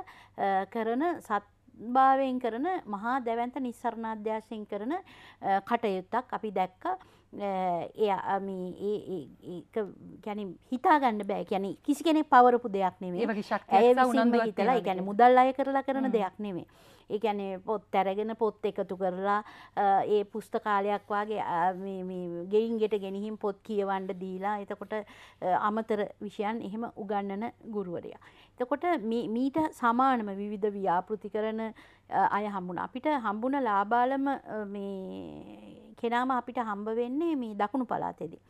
කරන සත්භාවයෙන් කරන මහා දැවන්ත නිස්සරණ අධ්‍යාශයෙන් කරන කටයුත්තක් අපි දැක්ක එය ඒක ගැන හිතාගන්න බෑ කියැන කිසි කෙනෙක් පවරපු දෙයක් නෙවේ හිතලා ගැන මුදල් අය කරලා කරන දෙයක් නෙවේ. ඒ ගැන පොත් තැරගෙන පොත් එකතු කරලා ඒ පුස්තකාලයක් වගේ ගෙයින් ගෙට ගෙනහිම් පොත් කියවන්ඩ දීලා එතකොට අමතර විෂයන් එහෙම උගන්නන ගුරුවරයා. එතකොට මීට සමානම විවිධ ව්‍යාපෘති කරන අය හම්බුණ අපිට හම්බුණ ලාබාලම කෙනාම අපිට හම්බ වෙන්නේ මේ දකුණු පලාතෙදී.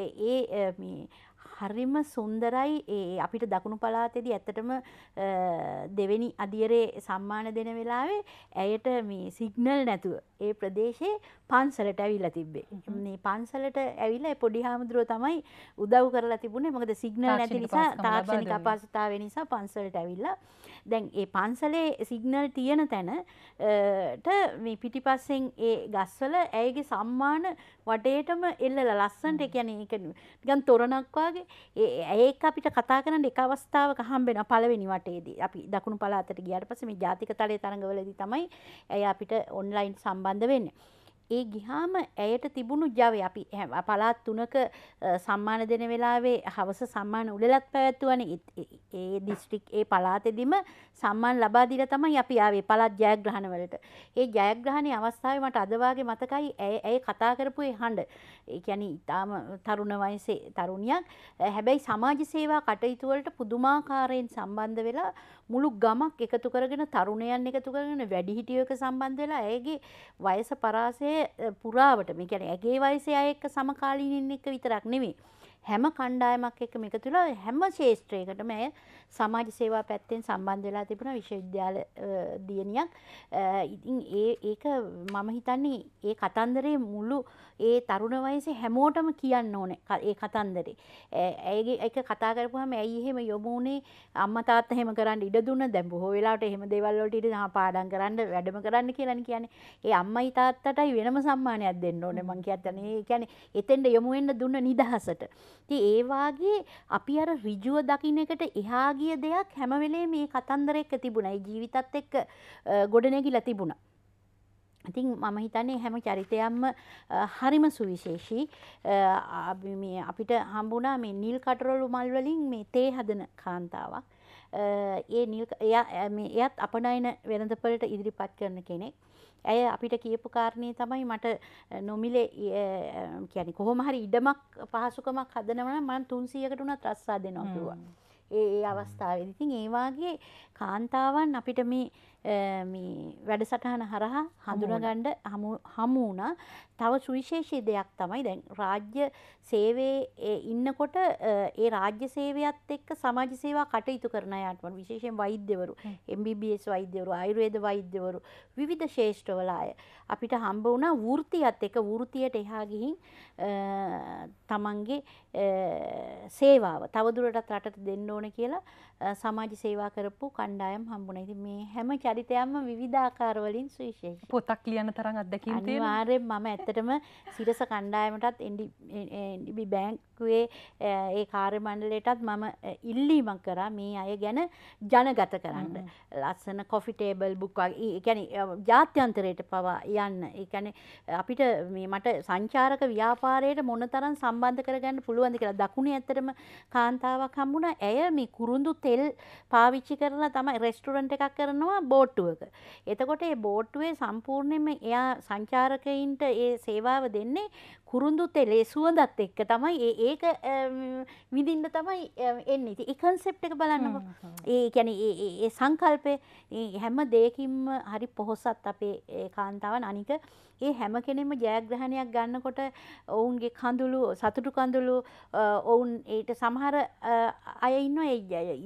ඒ හරිම සුන්දරයි ඒ අපිට දකුණු පලාතෙදී ඇත්තටම දෙවෙනි අධියරේ සම්මාන දෙන වෙලාවේ ඇයට මේ සිග්නල් නැතුව ඒ ප්‍රදේශයේ පන්සලට ඇවිල්ලා තිබ්බේ. මේ පන්සලට ඇවිල්ලා ඒ පොඩි හාමුදුරුව තමයි උදව් කරලා තිබුණේ. මොකද සිග්නල් නැති නිසා තාක්ෂණික අපහසුතාවය නිසා පන්සලට ඇවිල්ලා දැන් ඒ පන්සලේ සිග්නල් තියෙන තැනට මේ පිටිපස්සෙන් ඒ ගස්වල ඇයගේ සම්මාන වටේටම එල්ලලා ලස්සනට කියන්නේ ඒක නිකන් තොරණක් වගේ වගේ ඒක අපිට කතා කරන්න එක අවස්ථාවක හම්බෙන පළවෙනි වටේදී. අපි දකුණු පළාතට ගියාට පස්සේ මේ ජාතික තලයේ තරඟවලදී තමයි එයා අපිට ඔන්ලයින් සම්බන්ධ වෙන්නේ. ඒ ගිහාම ඇයට තිබුණු ජව අපි පලාත් තුනක සම්මාන දෙන වෙලාවේ හවස සම්මාන උලලත් පැවැත්තුවන ඒ දිස්ට්‍රික් ඒ පලාතෙදිම සම්මාන් ලබා දිර තමයි අපි ආවේ පළත් ජයග්‍රහණවලට ඒ ජයග්‍රහණය අවස්ථාවේ මට අදවාගේ මතකයි ඇය ඇය කතා කරපු ඒ හඬ ඒ කියන්නේ ඉතාම තරුණ වයසේ තරුණියක් හැබැයි සමාජ සේවා කටයුතු වලට පුදුමාකාරයෙන් සම්බන්ධ වෙලා මුළු ගමක් එකතු කරගෙන තරුණයන් එකතු කරගෙන වැඩිහිටියෝ එක සම්බන්ධ වෙලා ඇයගේ වයස පරාසය පුරාවට මේ කියන්නේ ඇගේ වයසේ අය එක්ක සමකාලීන ඉන්න එක විතරක් නෙමෙයි හැම කණ්ඩායමක් එක්ක මේක තුළ හැම ශේෂත්‍රයකටම ඇය සමාජ සේවා පැත්තෙන් සම්බන්ධ වෙලා තිබුණා විශ්වවිද්‍යාල දියණියක්. ඉතින් ඒ ඒක මම හිතන්නේ ඒ කතන්දරේ මුළු ඒ තරුණ වයසේ හැමෝටම කියන්න ඕනේ ඒ කතන්දරේ. ඇයගේ එක කතා කරපුවාම ඇයි එහෙම යොමු වුනේ අම්මා තාත්තා එහෙම කරන්න ඉඩ දුන්න දැන් බොහෝ වෙලාවට එහෙම දේවල් වලට ඉඩ පාඩම් කරන්න වැඩම කරන්න කියලානේ කියන්නේ. ඒ අම්මයි තාත්තටයි වෙනම සම්මානයක් දෙන්න ඕනේ මං කියත් යන්නේ. ඒ කියන්නේ එතෙන්ට යොමු වෙන්න දුන්න නිදහසට. ඉතින් ඒ වාගේ අපි අර ඍජුව දකින්න එකට එහා ගිය දෙයක් හැම වෙලේම මේ කතන්දර එක්ක තිබුණා. ඒ ජීවිතත් එක්ක ගොඩනැගිලා තිබුණා. ඉතින් මම හිතන්නේ හැම චරිතයක්ම හරිම සුවිශේෂී මේ අපිට හම්බුණා මේ නිල් කටරොළු මල් වලින් මේ තේ හදන කාන්තාවක්. ඒ නිල් එයත් අපනයන වෙළඳපළට ඉදිරිපත් කරන කෙනෙක්. ඇය අපිට කියපු කාරණය තමයි මට නොමිලේ කියැනි කොහොම හරි ඉඩමක් පහසුකමක් හදනවන මන් තුන්සියකට වුණත් රස්සා දෙනවා කිව්වා. ඒ අවස්ථාවේදී ඉතින් ඒ වාගේ කාන්තාවන් අපිට මේ වැඩසටහන හරහා හඳුනගණ්ඩ හමුණ තව සුවිශේෂී දෙයක් තමයි දැන් රාජ්‍ය සේවේ ඉන්නකොට ඒ රාජ්‍ය සේවයත් එක්ක සමාජ සේවා කටයුතු කරනයටම විශේෂයෙන් වෛද්‍යවරු MBBS වෛද්‍යවරු අයුර්වේද වෛද්‍යවරු විවිධ ශේෂ්ඨවල අය අපිට හම්බ වුණා වෘත්තියත් එක වෘතියට එහා ගිහින් තමන්ගේ සේවාව තවදුරටත් රටට දෙන්න ඕන කියලා සමාජ සේවා කරපු කණ්ඩායම් හම්බුණා. ඉතින් මේ හැම චරිතයක්ම විවිධාකාර වලින් සුවිශේෂයි. පොතක් ලියන තරම් අත්දැකීම් තියෙනවා. අනිවාර්යෙන් මම ඇත්තටම සිරස කණ්ඩායමටත් එන්ඩිබි බැංකුවේ ඒ කාර්ය මණ්ඩලයටත් මම ඉල්ලීමක් කරා මේ අය ගැන ජනගත කරන්න. ලස්සන කොෆි ටේබල් බුක් වගේ ඒ කියන්නේ ජාත්‍යන්තරයට පවා යන්න. ඒ කියන්නේ අපිට මේ මට සංචාරක ව්‍යාපාරයට මොනතරම් සම්බන්ධ කරගන්න පුළුවන්ද කියලා දකුණේ ඇත්තටම කාන්තාවක් හම්බුණා. ඇය මේ කුරුඳුත් තෙල් පාවිච්චි කරන තමයි රෙස්ටුරන්ට් එකක් කරනවා බෝට්ටුවක. එතකොට ඒ බෝට්ටුවේ සම්පූර්ණයෙන්ම එයා සංචාරකයින්ට ඒ සේවාව දෙන්නේ කුරුඳු තෙලේ සුවඳත් එක්ක තමයි ඒ ඒක විඳින්න තමයි එන්නේ. ඉතින් ඒ concept එක බලන්නකො. ඒ කියන්නේ ඒ සංකල්පේ හැම දෙයකින්ම හරි පොහසත් අපේ කාන්තාවන් අනික ඒ හැම කෙනෙම ජයග්‍රහණයක් ගන්නකොට ඔවුන්ගේ කඳුළු සතුටු කඳුළු ඔවුන් ඊට සමහර අය ඉන්නවා ඒ ජය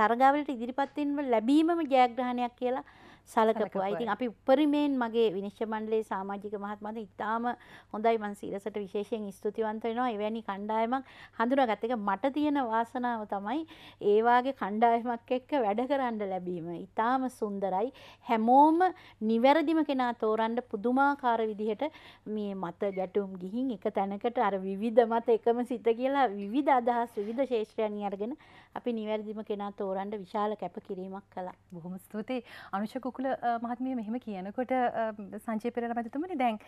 තරගාවලට ඉදිරිපත් වීම ලැබීමම ජයග්‍රහණයක් කියලා සලකපුවා. ඉතින් අපි උපරිමයෙන් මගේ විනිශ්චය මණ්ඩලයේ සමාජික මහත්මයාට ඉතාම හොඳයි මම සීරසට විශේෂයෙන් ස්තුතිවන්ත වෙනවා. එවැනි කණ්ඩායමක් හඳුනාගත්ත එක මට තියෙන වාසනාව තමයි ඒ වාගේ කණ්ඩායමක් එක්ක වැඩ කරන්න ලැබීම. ඉතාම සුන්දරයි. හැමෝම නිවැරදිම කෙනා තෝරන්න පුදුමාකාර විදිහට මේ මත ගැටුම් ගිහින් එක තැනකට අර විවිධ මත එකම සිත කියලා විවිධ අදහස් විවිධ ශේෂ්ත්‍රයන් අරගෙන අපි නිවැරදිම කෙනා තෝරන්න විශාල කැපකිරීමක් කළා. බොහොම ස්තුතියි. අනුෂක කුකුල මහත්මිය මෙහෙම කියනකොට සංජය පෙරර මැතිතුමනි දැන්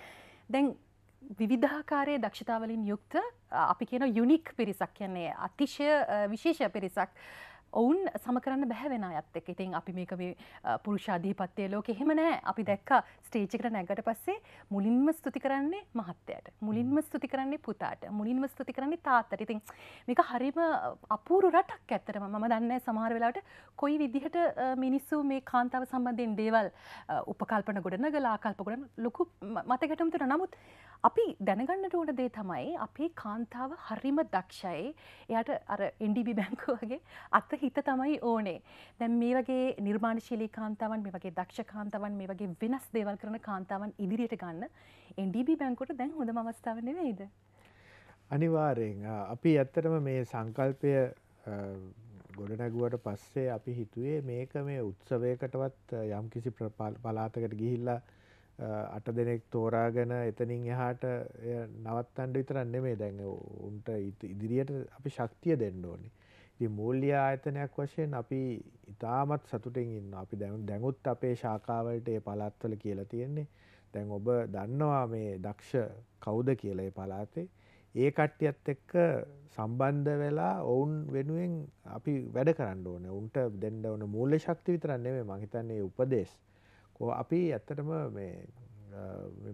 දැන් විවිධාකාරයේ දක්ෂතාවලින් යුක්ත අපි කියන යුනික් පිරිසක් කියන්නේ අතිශය විශේෂ පිරිසක් ඔවුන් සමකරන්න බැහැවෙන ඇත්තෙක් ඉතින් අපි මේක මේ පුරුෂාධීපත්තය ලෝක එහෙම නෑ අපි දැක්ක ස්ටේජිකට නැගට පස්සේ මුලින්ම ස්තුති කරන්නේ මහත්තයට මුලින්ම ස්තුති කරන්නේ පුතාට මුලින්ම ස්තුති කරන්නේ තාත්තට ඉතින් මේක හරිම අපූරු රටක් ඇත්තටම මම දන්න සමහර වෙලාට කොයි විදිහට මිනිස්සු මේ කාන්තාව සම්බන්ධයෙන් දේවල් උපකල්පන ගොඩනගලා කල්පගොඩන ලොකු මතකැටමතුට නමුත් අපි දැනගන්නට ඕන දේ තමයි අපේ කාන්තාව හරිම දක්ෂයි එයට අර එන්ඩිබි බැංකුවගේ අත්ත හිත තමයි ඕනේ දැන් මේ වගේ නිර්මාණශීලී කාන්තාවන් මේ වගේ දක්ෂ කාන්තාවන් මේ වගේ වෙනස් දේවල් කරන කාන්තාවන් ඉදිරියට ගන්න NDB බැංකුවට දැන් හොඳම අවස්ථාව නෙවෙයිද අනිවාර්යෙන් අපි ඇත්තටම මේ සංකල්පය ගොඩනැගුවට පස්සේ අපි හිතුවේ මේක මේ උත්සවයකටවත් යම් කිසි පලාතකට ගිහිල්ලා අට දෙනෙක් තෝරාගෙන එතනින් එහාට නවත් අන්ඩ විතරන්නේ මේ දැඟ උන්ට ඉදිරියට අපි ශක්තිය දෙන්න ඕනේ මූල්ලිය ආයතනයක් වශයෙන් අපි ඉතාමත් සතුටෙන් ඉන්න අපි දැන් දැඟුත් අපේ ශාකාවලට ඒ පළාත්වල කියලා තියෙන්නේ දැන් ඔබ දන්නවා මේ දක්ෂ කවුද කියලා ඒ පළාතේ ඒ කට්ටියත් එක්ක සම්බන්ධ වෙලා ඔවුන් වෙනුවෙන් අපි වැඩ කරන්න ඕනේ උන්ට දෙන්න ඕන මූල්‍ය ශක්ති විතරක් නෙමෙයි මං හිතන්නේ උපදේශ කො අපි ඇත්තටම මේ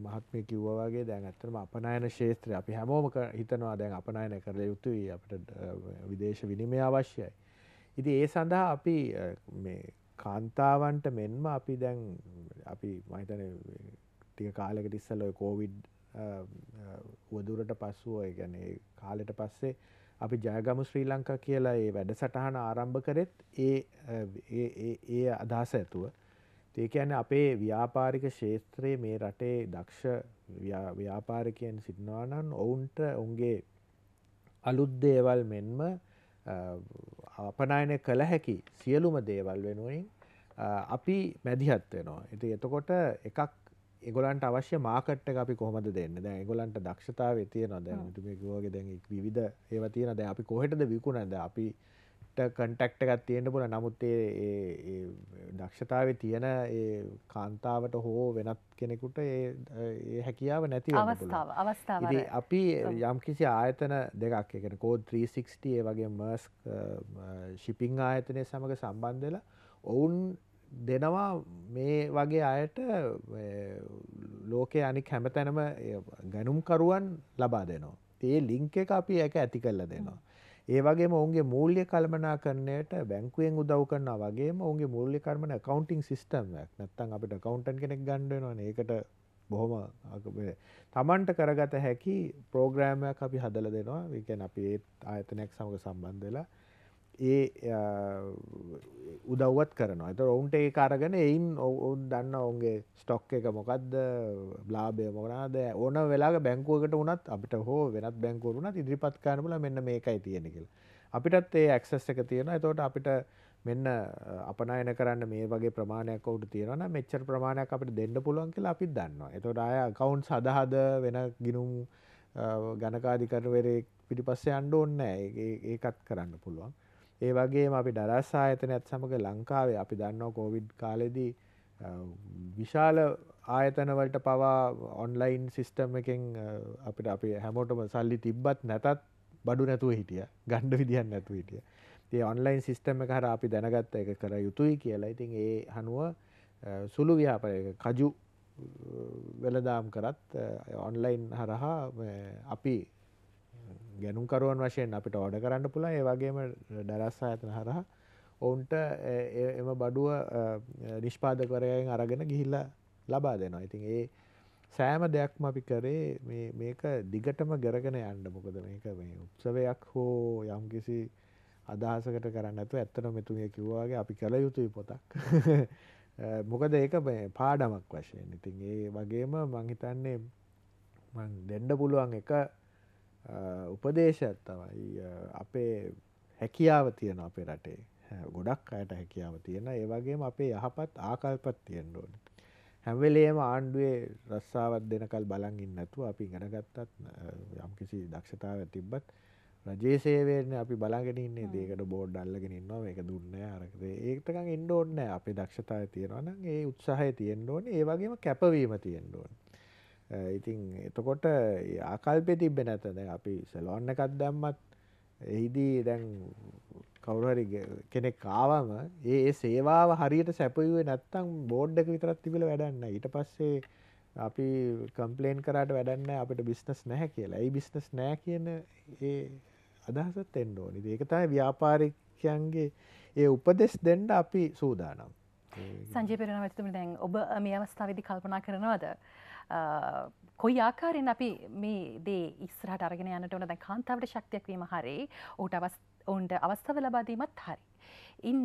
මහත්මය කිව්වවාගේ දැන් ඇත්තම අපනයන ශේත්‍රය අපි හැමෝම හිතනවා දැන් අපනයන කර යුතුයි අපට විදේශ විනිමය අවශ්‍යයි. ඉති ඒ සඳහා අපි කාන්තාවන්ට මෙන්ම අපි දැන් අපි මහිතන ටික කාලෙකට ඉස්සල ඔය කෝවිඩ් වදුරට පස්සුව ගැන කාලෙට පස්සේ අපි ජයගම ශ්‍රී ලංකා කියලා ඒ වැඩ සටහන ආරම්භ කරෙත් ඒ ඒ අදහස ඇතුව ඒකයන අපේ ව්‍යාපාරික ශේත්‍රයේ මේ රටේ දක්ෂ ව්‍යාපාරිකයෙන් සිටිනවානන් ඔවුන්ට ඔුන්ගේ අලුත්දේවල් මෙන්ම අපනයන කළ හැකි සියලුම දේවල් වෙනුවෙන් අපි මැදිහත් වෙනවා. ඉති එතකොට එකක් එගොලන්ට අවශ්‍ය මාකට්ට අපි කොහමද දෙන්න දැ ගොලන්ට දක්ෂතාව තිය නොද තුමකෝගේ දැ විධ ඒවතියන ද අපි කොහෙටද විකුණද අපි කටක්ට එකත් තියෙන්ට පුල නමුත් දක්ෂතාව තියෙන කාන්තාවට හෝ වෙනත් කෙනෙකුට හැකියාව නැති අවස්ථාව අපි යම් කිසි ආයතන දෙකක් එකෙන කෝ 360 වගේ මර්ස් ශිපිං ආයතනය සමඟ සම්බන්ධල ඔවුන් දෙනවා මේ වගේ අයට ලෝකය අනික් හැමතැනම ගැනුම්කරුවන් ලබා දෙනවා. ඒ ලිංක එක අපි ඇක ඇති කරල දෙනවා. ඒ වගේම ඔවුන්ගේ මූල්‍ය කල්පනාකරණයට බැංකුවෙන් උදව් කරනවා වගේම ඔවුන්ගේ මූල්‍ය කර්මන accounting system එකක් නැත්නම් අපිට accountant කෙනෙක් ගන්න වෙනවනේ ඒකට බොහොම තමන්ට කරගත හැකි ප්‍රෝග්‍රෑමයක් අපි හදලා දෙනවා ඒ කියන්නේ අපි ඒ ආයතනයක් සමග සම්බන්ධ වෙලා ඒ උදව්වත් කරනවා ඇත ඔවුන්ට ඒ අරගෙන එයින් ඔවුන් දන්න ඔවුන්ගේ ස්ටොක් එක මොකක්ද බ්ලාබය මොකනාද ඕන වෙලා බැංකුවකට වනත් අපිට හෝ වෙනත් බැංකුවරුණත් ඉදිරිපත් කාරනල මෙන්න මේකයි තියෙනෙකල් අපිටත් ඒ ඇක්සස් එක තියෙන එතෝට අපිට මෙන්න අපනයන කරන්න මේ වගේ ප්‍රමාණයක් ඔවුට තියෙනවන මෙච්චර ප්‍රමාණයක් අපිට දෙන්න පුළුවන් කියලා අපි දන්නවා එතොට අය කවුන්් සදහද වෙන ගිනුම් ගණකාධිකරවරේ පිටිපස්සේ අන්ඩ ඔන්න ඒකත් කරන්න පුළුවන් ඒ වගේම අපි ඩරස් ආයතනයත් සමඟ ලංකාවේ අපි දන්නවා කෝවිඩ් කාලෙදී විශාල ආයතනවලට පවා ඔන්ලයින් සිිස්ටම් එකෙන් අපිට අපි හැමෝටම සල්ලි තිබ්බත් නැතත් බඩු නැතුව හිටිය ගණ්ඩ විදිහන් නැතුව හිටිය ඒ ඔන්ලයින් සිිස්ටම එක හර අපි දැනගත්ත එක කර යුතුයි කියලා ඉතින් ඒ හනුව සුළු ව්‍යාපරය කජු වෙලදාම් කරත් ඔන්ලයින් හරහා අපි ගැනුම්කරුවන් වශයෙන් අපිට ඕඩ කරන්න පුළා ඒවගේම ඩරස්සා ඇතන හරහා ඔවුන්ට එම බඩුව නිෂ්පාදකරයෙන් අරගෙන ගිහිල්ල ලබා දෙනවා ඉතින් ඒ සෑම දෙයක්ම අපි කරේ මේක දිගටම ගරගෙන යන්න මොකද මේක මේ උත්සවයක් හෝ යම් කිසි අදහසකට කරන්න ඇතු ඇත්තන මෙතුමිය කිව්වාගේ අපි කළ යුතුයි පොතක් මොකද ඒක පාඩමක් වශයෙන් ඉතින් ඒ වගේම මංහිතන්නේ දෙන්ඩ පුළුවන් එක උපදේශයක් තමයි අපේ හැකියාව තියෙන අපේ රටේ ගොඩක් අයට හැකියාව තියෙන ඒවගේම අපේ යහපත් ආකල්පත් තියෙන්න්න ඕන. හැම්වෙලේම ආණ්ඩුවේ රස්සාාවත් දෙනකල් බලංගින් නැතුව අපි ඉගෙනගත්තත් යම්කිසි දක්ෂතාව තිබ්බත් රජේසේවේන අපි බලාගෙනන්නේ දේකට බෝඩ් අල්ලගෙන ඉන්නවා එක දුන්න අරකද ඒකටකං ඉන්ඩෝන්න අපේ දක්ෂතාව තියෙනවන ඒ උත්සාහය තියෙන්ඩෝන ඒවගේම කැපවීම තියෙන්ඩෝන්. ඉතින් එතකොට ආකල්පය තිබ්බේ නැත දැන් අපි සැලෝන් එකක් දැම්මත් එහිදී දැන් කවුරු හරි කෙනෙක් ආවම ඒ ඒ සේවාව හරියට සැපයුවේ නැත්තම් බෝඩ් එක විතරක් තිබිලා වැඩක් නැහැ. ඊට පස්සේ අපි කම්ප්ලේන් කරාට වැඩක් නැහැ අපිට බිස්නස් නැහැ කියලා. ඒ බිස්නස් නැහැ කියන ඒ අදහසත් එන්න ඕනේ. ඒක තමයි ව්‍යාපාරිකයන්ගේ ඒ උපදෙස් දෙන්න අපි සූදානම්. සංජය පෙරණ වැතුමනි දැන් ඔබ මේ අවස්ථාවේදී කල්පනා කරනවද? කොයි ආකාරයෙන් අපි මේ දේ ඉස්රහට අරගෙන යන්නට ඕන දැන් කාන්තාවට ශක්තියක් වීම හරි ඔහුට අවස් ඔවුන්ට අවස්ථාව ලබා දීමත් හරි. ඉන්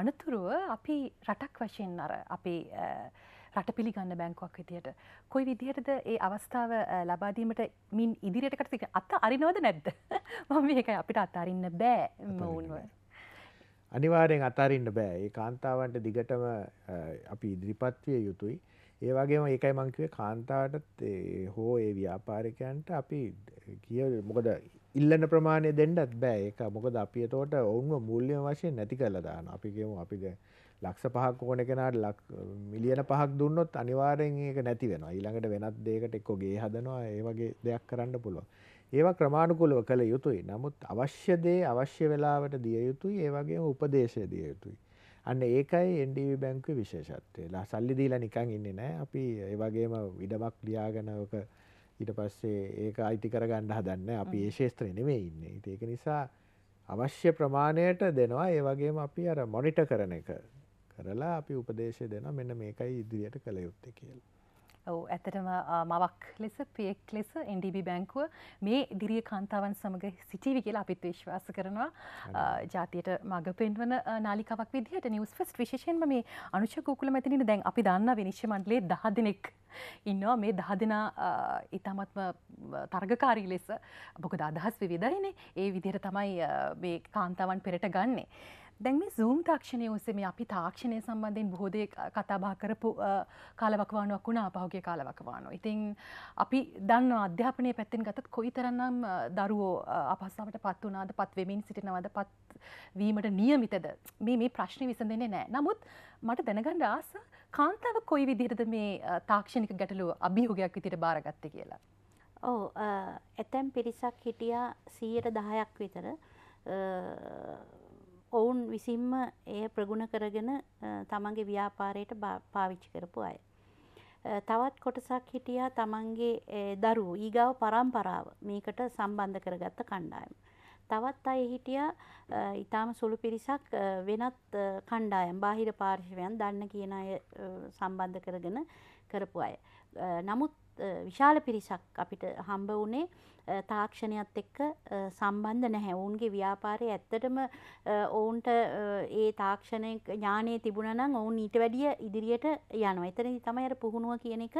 අනතුරුව අපි රටක් වශයෙන් අර අපේ රට පිළිගන්න බැංකුවක් විදියට කොයි විදිහටද ඒ අවස්ථාව ලබාදීමට මින් ඉදිරියටකට තික අත්ත අරිනවද නැද්ද මම මේකයි අපිට අතාරින්න බෑ මවුන්ව අනිවාරයෙන් අතාරින්න බෑ ඒ කාන්තාවන්ට දිගටම අපි ඉදිරිපත්වය යුතුයි ඒ වගේම ඒකයි මං කිව්වේ කාන්තාවටත් හෝ ඒ ව්‍යාපාරිකයන්ට අපි කිය මොකද ඉල්ලන ප්‍රමාණය දෙන්නත් බෑ ඒක මොකද අපි එතකොට ඔවුන්ව මූල්‍ය වශයෙන් නැති කරලා දානවා. අපි කියමු අපි දැන් ලක්ෂ පහක් ඕන කෙනාට ලක් මිලියන පහක් දුන්නොත් අනිවාර්යෙන් ඒක නැති වෙනවා. ඊළඟට වෙනත් දෙයකට එක්ක ගේ හදනවා. ඒ වගේ දෙයක් කරන්න පුළුවන්. ඒවා ක්‍රමානුකූලව කළ යුතුයි. නමුත් අවශ්‍ය දේ අවශ්‍ය වෙලාවට දිය යුතුයි. ඒ වගේම උපදේශය දිය යුතුයි. අන්න ඒකයි එන්ඩව බැංකු විශේෂත්වය ලා සල්ලි දීලා නිකං ඉන්න නෑ අපි ඒවගේම විඩමක් ලියාගනවක ඊට පස්සේ ඒක අයිති කර ගණ්ඩ හදන්න අපි ඒශේස්ත්‍ර නෙවේ ඉන්න ඒක නිසා අවශ්‍ය ප්‍රමාණයට දෙනවා ඒවගේම අපි අර මොනිට කරන එක කරලා අපි උපදේශය දෙන මෙන්න මේකයි ඉදිරියට කළ යුත්තේ කියලා ඔව ඇතටම මවක් ලෙස පියෙක් ලෙස NDB බැංකුව මේ දිරිය කාන්තාවන් සමඟ සිටිවි කියලා අපිත් විශ්වාස කරනවා ජාතියට මඟ පෙන්වන නාලිකාවක් විදිහට නිවස් ෆස්ට් විශෂයෙන්ම මේ අනුෂ කුකුල මැතිනට දැන් අපි දන්න විනිශ්්‍ය මන්ඩලේ දහ දෙනෙක් ඉන්නවා මේ දහ දෙනා ඉතාමත්ම තර්ගකාරී ලෙස බොකද අදහස් විවිධයිනේ ඒ විදිහට තමයි මේ කාන්තාවන් පෙරට ගන්නේ. දැන් මේ සූම් තාක්ෂණය ඔස්සේ මේ අපි තාක්ෂණය සම්බන්ධයෙන් බොහෝ දේ කතා බහ කරපු කාලවකවානුවක් වුණා පහුගිය කාලවකවානුව. ඉතින් අපි දන්නවා අධ්‍යාපනයේ පැත්තෙන් ගතත් කොයිතරම්නම් දරුවෝ අපහසුතාවට පත් වුණාද පත් වෙමින් සිටිනවද පත් වීමට නියමිතද මේ මේ ප්‍රශ්නේ විසඳෙන්නේ නැහැ. නමුත් මට දැනගන්න ආස කාන්තාව කොයි විදිහටද මේ තාක්ෂණික ගැටලු අභියෝගයක් විදිහට බාරගත්තේ කියලා. ඔව් ඇතැම් පිරිසක් හිටියා 110ක් විතර ඔවුන් විසින්ම එය ප්‍රගුණ කරගෙන තමන්ගේ ව්‍යාපාරයට පාවිච්චි කරපු අය. තවත් කොටසක් හිටියා තමන්ගේ දරුවෝ ඊගාව පරම්පරාව මේකට සම්බන්ධ කරගත්ත කණ්ඩායම. තවත් අය හිටියා ඉතාම සුළු පිරිසක් වෙනත් කණ්ඩායම් බාහිර පාර්ශවයන් දන්න කියන අය සම්බන්ධ කරගෙන කරපු අය. නමුත් විශාල පිරිසක් අපිට හම්බ වුණේ තාක්ෂණයත් එක්ක සම්බන්ධ නැහැ. ඔවුන්ගේ ව්‍යාපාරය ඇත්තටම ඔවුන්ට ඒ තාක්ෂණය ඥානය තිබුණ නම් ඔවුන් ඊට වැඩිය ඉදිරියට යනවා. එතනදී තමයි අර පුහුණුව කියන එක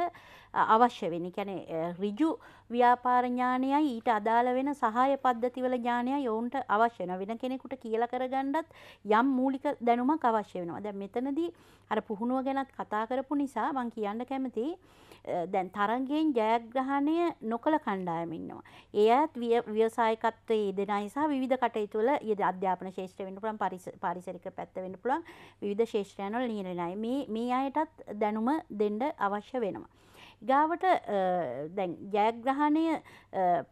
අවශ්‍ය වෙන්නේ. කියන්නේ ඍජු ව්‍යාපාර ඥානයයි ඊට අදාළ වෙන සහාය පද්ධතිවල ඥානයයි ඔවුන්ට අවශ්‍ය වෙනවා. වෙන කෙනෙකුට කියලා කරගන්නත් යම් මූලික දැනුමක් අවශ්‍ය වෙනවා. දැන් මෙතනදී අර පුහුණුව ගැනත් කතා කරපු නිසා මම කියන්න කැමතියි දැන් තරගයෙන් ජයග්‍රහණය නොකළ කණ්ඩායම ඉන්නවා. ඒ අයත් ව්‍යවසායකත්වයේ යෙදෙන නිසා විවිධ කටයුතු වල යෙද අධ්‍යාපන ශේෂ්ත්‍ර වෙන්න පුළුවන් පරිසරික පැත්ත වෙන්න පුළුවන් විවිධ ශේෂ්ත්‍රයන් වල නියැලෙන අය මේ මේ අයටත් දැනුම දෙන්න අවශ්‍ය වෙනවා. ගාවට දැන් ජයග්‍රහණය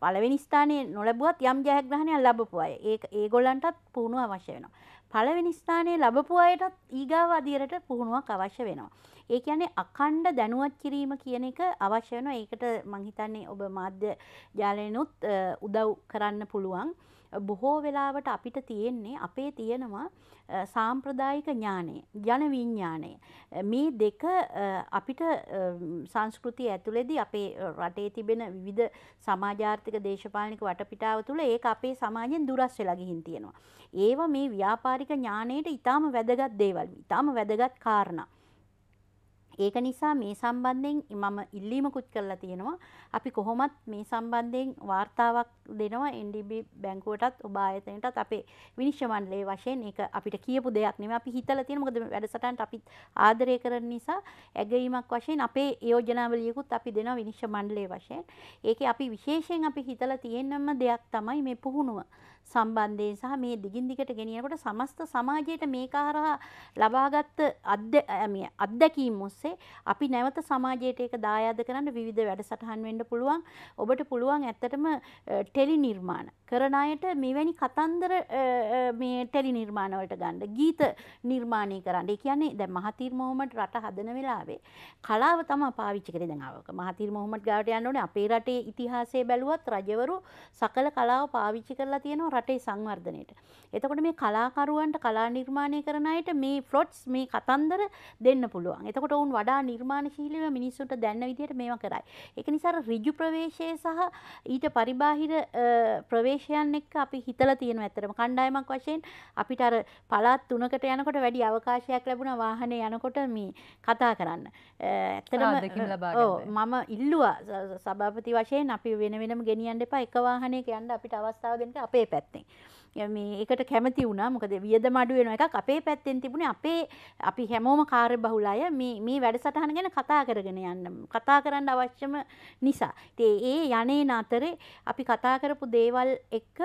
පළවෙනි ස්ථානයේ නොලැබුවත් යම් ජයග්‍රහණයක් ලැබපු අය. ඒක ඒගොල්ලන්ටත් පුහුණුව අවශ්‍ය වෙනවා. පළවෙනි ස්ථානයේ ලැබපු අයටත් ඊගාව අධිරට පුහුණුවක් අවශ්‍ය වෙනවා. ඒ කියන්නේ අඛණ්ඩ දැනුවත් කිරීම කියන එක අවශ්‍ය වෙනවා. ඒකට මම හිතන්නේ ඔබ මාධ්‍ය ජාලයෙන්ුත් උදව් කරන්න පුළුවන්. බොහෝ වෙලාවට අපිට තියෙන්නේ අපේ තියෙනවා සාම්ප්‍රදායික ඥානය ජන විඤ්ඥානය. මේ දෙක අපිට සංස්කෘතිය ඇතුළෙදි අපේ රටේ තිබෙන විධ සමාජාර්ථක දේශපාලික වටපිටාව තුළ ඒ අපේ සමාජයෙන් දුරස් වෙලගිහින් තියෙනවා. ඒවා මේ ව්‍යාපාරික ඥානයට ඉතාම වැදගත් දේවල් ඉතාම වැදගත් කාරණා. ඒක නිසා මේ සම්බන්ධයෙන් මම ඉල්ලීමකුත් කරලා තියෙනවා. අපි කොහොමත් මේ සම්බන්ධයෙන් වාර්තාවක් දෙනවා NDB බැංකුවටත් ඔබ ආයතනයටත් අපේ විනිශ්චය මණ්ඩලයේ වශයෙන් ඒක අපිට කියපු දෙයක් නෙමෙයි අපි හිතලා තියෙන මොකද වැඩසටහනට අපි ආදරය කරන නිසා ඇගීමක් වශයෙන් අපේ යෝජනාවලියකුත් අපි දෙනවා විනිශ්චය මණ්ඩලයේ වශයෙන්. ඒකේ අපි විශේෂයෙන් අපි හිතලා තියෙනම දෙයක් තමයි මේ පුහුණුව. සම්බන්ධයෙන් සහ මේ දිගින් දිගට ගෙනියනකොට සමස්ත සමාජයට මේක හරහා ලබාගත් අත්දැකීම් ඔස්සේ අපි නැවත සමාජයට ඒක දායාද කරන්න විවිධ වැඩසටහන් වෙන්න පුළුවන් ඔබට පුළුවන් ඇත්තටම ටෙලි නිර්මාණ කරන අයට මෙවැනි කතන්දර මේ ටෙලි නිර්මාණවලට ගන්න ගීත නිර්මාණය කරන්න. ඒ කියන්නේ දැන් මහතීර් මොහොමඩ් රට හදන වෙලාවේ කලාව තමයි පාවිච්චි කරේ දැන් ආවක. මහතීර් මොහොමඩ් ගාවට යන්න ඕනේ අපේ රටේ ඉතිහාසය බැලුවත් රජවරු සකල කලාව පාවිච්චි කරලා තියෙනවා රටේ සංවර්ධනයට. එතකොට මේ කලාකරුවන්ට කලා නිර්මාණය කරන අයට මේ ෆ්ලොට්ස් මේ කතන්දර දෙන්න පුළුවන්. එතකොට ඔවුන් වඩා නිර්මාණශීලීව මිනිස්සුන්ට දැන්න විදිහට මේවා කරයි. ඒක නිසා ඍජු ප්‍රවේශය සහ ඊට පරිබාහිර ප්‍රවේශ ප්‍රදේශයන් එක්ක අපි හිතලා තියෙනවා ඇත්තටම කණ්ඩායමක් වශයෙන් අපිට අර පළාත් තුනකට යනකොට වැඩි අවකාශයක් ලැබුණා වාහනේ යනකොට මේ කතා කරන්න. ඇත්තටම මම ඉල්ලුවා සභාපති වශයෙන් අපි වෙන වෙනම ගෙනියන්න එපා එක වාහනයක යන්න අපිට අවස්ථාව දෙන්න අපේ පැත්තෙන්. මේ එකට කැමති වුණා මොකද වියදම අඩු වෙන එකක් අපේ පැත්තෙන් තිබුණේ අපේ අපි හැමෝම කාර්යබහුල අය මේ මේ වැඩසටහන ගැන කතා කරගෙන යන්න කතා කරන්න අවශ්‍යම නිසා. ඉතින් ඒ යන්නේ නතරේ අපි කතා කරපු දේවල් එක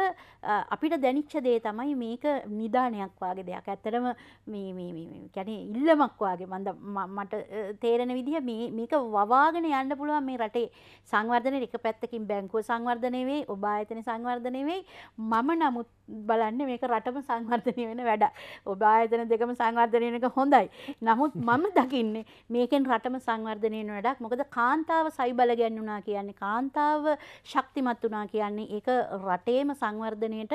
අපිට දැනිච්ච දේ තමයි මේක නිදානයක් වාගේ දෙයක්. ඇත්තටම මේ මේ මේ කියන්නේ ඉල්ලමක් වාගේ මට තේරෙන විදිහ මේ මේක වවාගෙන යන්න පුළුවන් මේ රටේ සංවර්ධනයේ එක පැත්තකින් බැංකුව සංවර්ධනය වෙයි, ඔබ ආයතන සංවර්ධනය වෙයි. මම නමුත් බලන්න මේක රටම සංවර්ධනය වෙන වැඩ ඔබ ආයතන දෙකම සංවර්ධනය වෙනක හොඳයි. නමුත් මම දකින්නේ මේකෙන් රටම සංවර්ධනය වෙන වැඩක්. මොකද කාන්තාව සයිබල ගැන්නුණා කියන්නේ කාන්තාව ශක්තිමත් වුණා කියන්නේ ඒක රටේම සංවර්ධනයට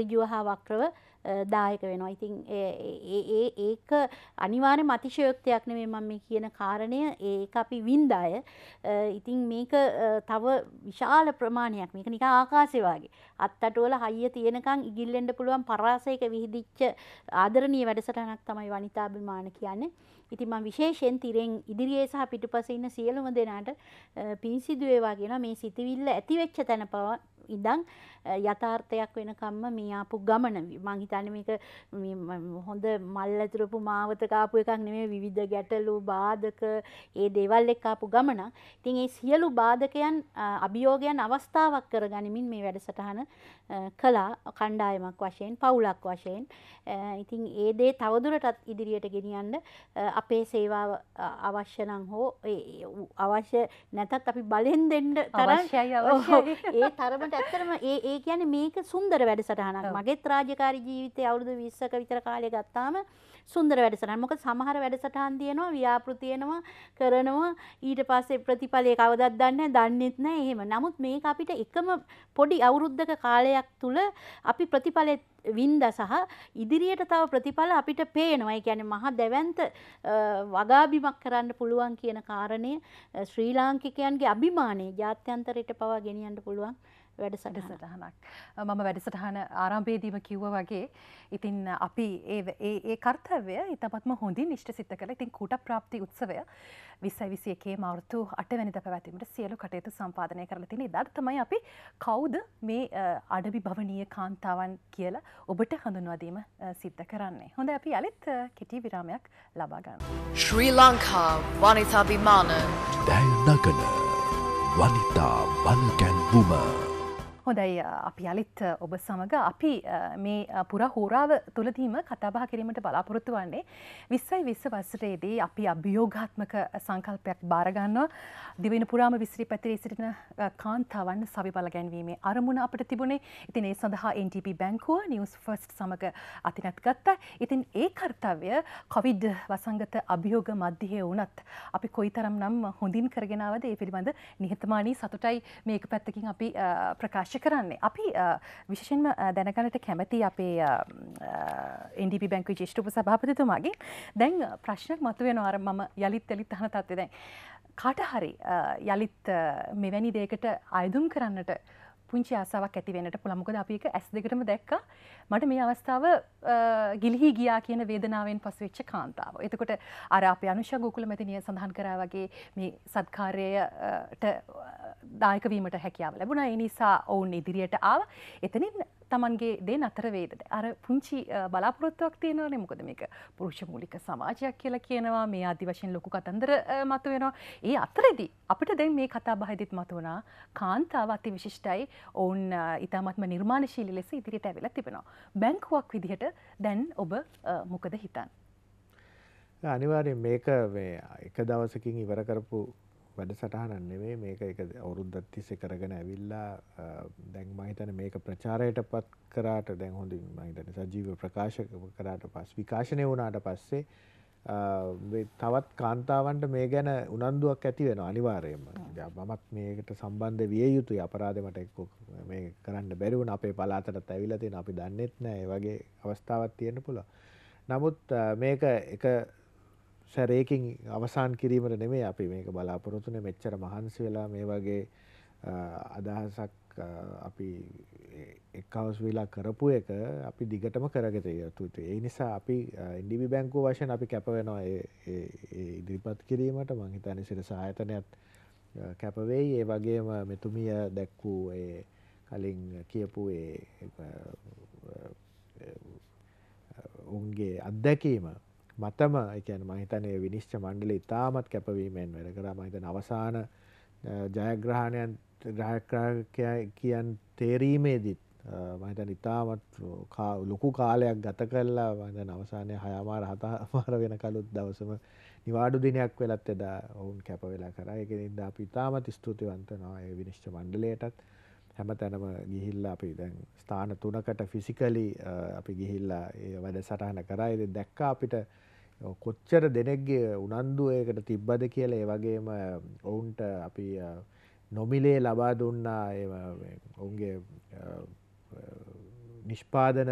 ඍජුව හා වක්‍රව දායක වෙනවා. ඉතින් ඒ ඒක අනිවාර්යම අතිශයෝක්තියක් නෙමෙයි මම මේ කියන කාරණය. ඒක අපි වින්දාය. ඉතින් මේක තව විශාල ප්‍රමාණයක්. මේක නිකන් ආකාශය වගේ. අත්තටුවල හයිය තියෙනකන් ඉගිල්ලෙන්න පුළුවන් පරාසයක විහිදිච්ච ආදරණීය වැඩසටහනක් තමයි වනිතාභිමාන කියන්නේ. ඉතින් මම විශේෂයෙන් තිරෙන් ඉදිරියේ සහ පිටුපසේ ඉන්න සියලුම දෙනාට පිංසිදු වේවා කියන මේ සිතවිල්ල ඇති වෙච්ච තැන පවා ඉඳන් යථාර්ථයක් වෙනකම්ම මේ ආපු ගමන මං හිතන්නේ මේක හොඳ මල් ඇතුරපු මාවතක ආපු එකක් නෙමෙයි විවිධ ගැටලු බාධක ඒ දේවල් එක්ක ආපු ගමන. ඉතින් ඒ සියලු බාධකයන් අභියෝගයන් අවස්ථාවක් කරගනිමින් මේ වැඩසටහන කළා කණ්ඩායමක් වශයෙන් පවුලක් වශයෙන්. ඉතින් ඒ දේ තවදුරටත් ඉදිරියට ගෙනියන්න අපේ සේවාව අවශ්‍ය නම් හෝ අවශ්‍ය නැතත් අපි බලෙන් දෙන්න තරම් ඒ තරමට ඇත්තටම ඒ ඒ කියන්නේ මේක සුන්දර වැඩසටහනක්. මගේත් රාජකාරී ජීවිතයේ අවුරුදු 20ක විතර කාලය ගත්තාම සුන්දර වැඩසටහන. මොකද සමහර වැඩසටහන් දිනනවා, ව්‍යාපෘති වෙනවා, කරනවා. ඊට පස්සේ ප්‍රතිඵලය කවදවත් දන්නේ නැහැ, දන්නේත් නැහැ එහෙම. නමුත් මේක අපිට එකම පොඩි අවුරුද්දක කාලයක් තුල අපි ප්‍රතිඵලෙ වින්ද සහ ඉදිරියට තව ප්‍රතිඵල අපිට පේනවා. ඒ කියන්නේ මහා දැවැන්ත වගාබිමක් කරන්න පුළුවන් කියන කාරණය ශ්‍රී ලාංකිකයන්ගේ අභිමානය ජාත්‍යන්තරයට පවා ගෙනියන්න පුළුවන්. වැඩසටහනක් මම වැඩසටහන ආරම්භේදීම කිව්ව වගේ ඉතින් අපි ඒ කර්තවය ඉතමත්ම හොඳින් නිෂ්ට සිත කළ ඉතින් කුට ප්‍රාප්ති උත්සවය විස්සයි විසිය එකේ මවරුතු අටවැනිද පැවැතිීමට සියලු කටයුතු සම්පාධනය කරලතින දර්තමයි අපි කවුද මේ අඩබි භවනීය කාන්තාවන් කියලා ඔබට හඳුන්වදීම සිද්ධ කරන්නේ. හොඳ අපි අලිත් කෙටි විරාමයක් ලබාගන්න. ශ්‍රී ලංකා වනිතාබිමාන දැල් නගන වනිතා වල්කැන් බුම. හොඳයි අපි අලිත් ඔබ සමඟ අපි මේ පුරා හෝරාව තුළදීම කතාබහ කිරීමට බලාපොරොත්තු වන්නේ විස්සයි විස්ස වසරේදී අපි අභියෝගාත්මක සංකල්පයක් භාරගන්නවා දිවෙන පුරාම විසිරි පැතිරී සිටින කාන්තාවන් සවි බලගැන්වීමේ අරමුණ අපට තිබුණේ ඉතින් ඒ සඳහා NTP බැංකුව නිියස් ෆස්ට් සමඟ අතිනත් ගත්තා ඉතින් ඒ කර්තව්‍ය කොවිඩ් වසංගත අභියෝග මධ්‍යහය වනත් අපි කොයි තරම් නම් හොඳින් කරගෙනාවද ඒ පිළිබඳ නිහතමානී සතුටයි මේක පැත්තකින් අපි ප්‍රකාශ අවශ්‍ය කරන්නේ. අපි විශෂෙන්ම දැනගනට කැමති අපේ ඉන්ඩිපි බැංකු ජිෂ්ටප සභාපතිතුමාගේ දැන් ප්‍රශ්නක් මතුවෙන අර මම යළිත් එලිත් හන තත්ව දැන්. කාට හරි යළිත් මෙවැනි දේකට අයදුම් කරන්නට පුංචි ආසාවක් ඇති වෙනට පුළ මොකද අපි එක ඇස් දෙකටම දැක්ක මට මේ අවස්ථාව ගිලිහි ගියා කියන වේදනාවෙන් පසු වෙච්ච කාන්තාව. එතකොට අර අපේ අනුෂ ගෝකුල මෙතනිය සඳහන් කරා වගේ මේ සත්කාරයට දායක වීමට හැකියාව ලැබුණා. ඒ නිසා ඔවුන් ඉදිරියට ආව. එතනින් තමන්ගේ දේ නතර වේද අර පුංචි බලාපොරොත්තුවක් තියෙනවානේ මොකද මේක පුරුෂ මූලික සමාජයක් කියලා කියනවා මේ අදි වශයෙන් ලොකු කතන්දර මතුවෙනවා ඒ අතරෙදි අපිට දැන් මේ කතා බහදිත් මතුවනා කාන්තාව අති විශිෂ්ටයි ඔවුන් ඉතාමත්ම නිර්මාණශීලී ලෙස ඉදිරියට ඇවිල්ලා තිබෙනවා බැංකුවක් විදිහට දැන් ඔබ මොකද හිතන්නේ අනිවාර්යෙන් මේක මේ එක දවසකින් ඉවර කරපු වැඩසටහනක් නෙමෙයි මේක ඒක අවුරුද්දක් තිස්සේ කරගෙන ඇවිල්ලා දැන් මම හිතන්නේ මේක ප්‍රචාරයටපත් කරාට දැන් හොඳින් මම හිතන්නේ සජීව ප්‍රකාශ කරාට පස්සේ විකාශනය වුණාට පස්සේ තවත් කාන්තාවන්ට මේ ගැන උනන්දුවක් ඇති වෙනවා අනිවාර්යයෙන්ම. මමත් මේකට සම්බන්ධ විය යුතුයි. අපරාධේ මට එක්ක මේ කරන්න බැරි වුණා. අපේ පළාතට ඇවිල්ලා තියෙන අපි දන්නෙත් නෑ. ඒ වගේ අවස්ථාවක් තියෙන්න පුළුවන්. නමුත් මේක එක සැරයකින් අවසාන් කිරීමට නෙමේ අපි මේක බලාපොරොතුන මෙච්චර මහන්සි වෙලා මේ වගේ අදහසක් අපි එක්කවස් වෙලා කරපු එක අපි දිගටම කරගත යුතුතු ඒ නිසා අපි ඉන්ඩිබි බැංකු වශයෙන් අපි කැපවෙනවා ඉදිරිපත් කිරීමට මංහිතනි සිර සායතනයත් කැපවෙයි ඒ වගේම මෙතුමිය දැක්වූ කලින් කියපු උන්ගේ අත්දැකීම මතම එකන මහිතනය විනිශ්ච මණ්ඩල ඉතාමත් කැපවීමෙන් වැඩ කරා මහිතන අවසාන ජයග්‍රහණයන් රායක්‍රාකය කියන් තේරීමේදීත් මහිතන් ඉතාමත් ලොකු කාලයක් ගත කරලා වදන අවසානය හයාමාර හතාමාර වෙන කලුත් දවසම නිවාඩු දිනයක් වෙලත් එදා ඔවුන් කැපවෙලා කර එක ඉද අප ඉතාමත් ස්තුතිවන්තනවා විනිශ්ච මණ්ඩලයටත් හැම තැනම ගිහිල්ල අපි දැන් ස්ථාන තුනකට ෆිසිකලි අපි ගිහිල්ලා වැඩ සටහන කරයිද දැක්කා අපිට කොච්චර දෙනෙක්ගේ උනන්දුවයකට තිබ්බද කියල ඒ වගේම ඔවුන්ට අපි නොමිලේ ලබා දුන්නා ඔවුන්ගේ නිෂ්පාදන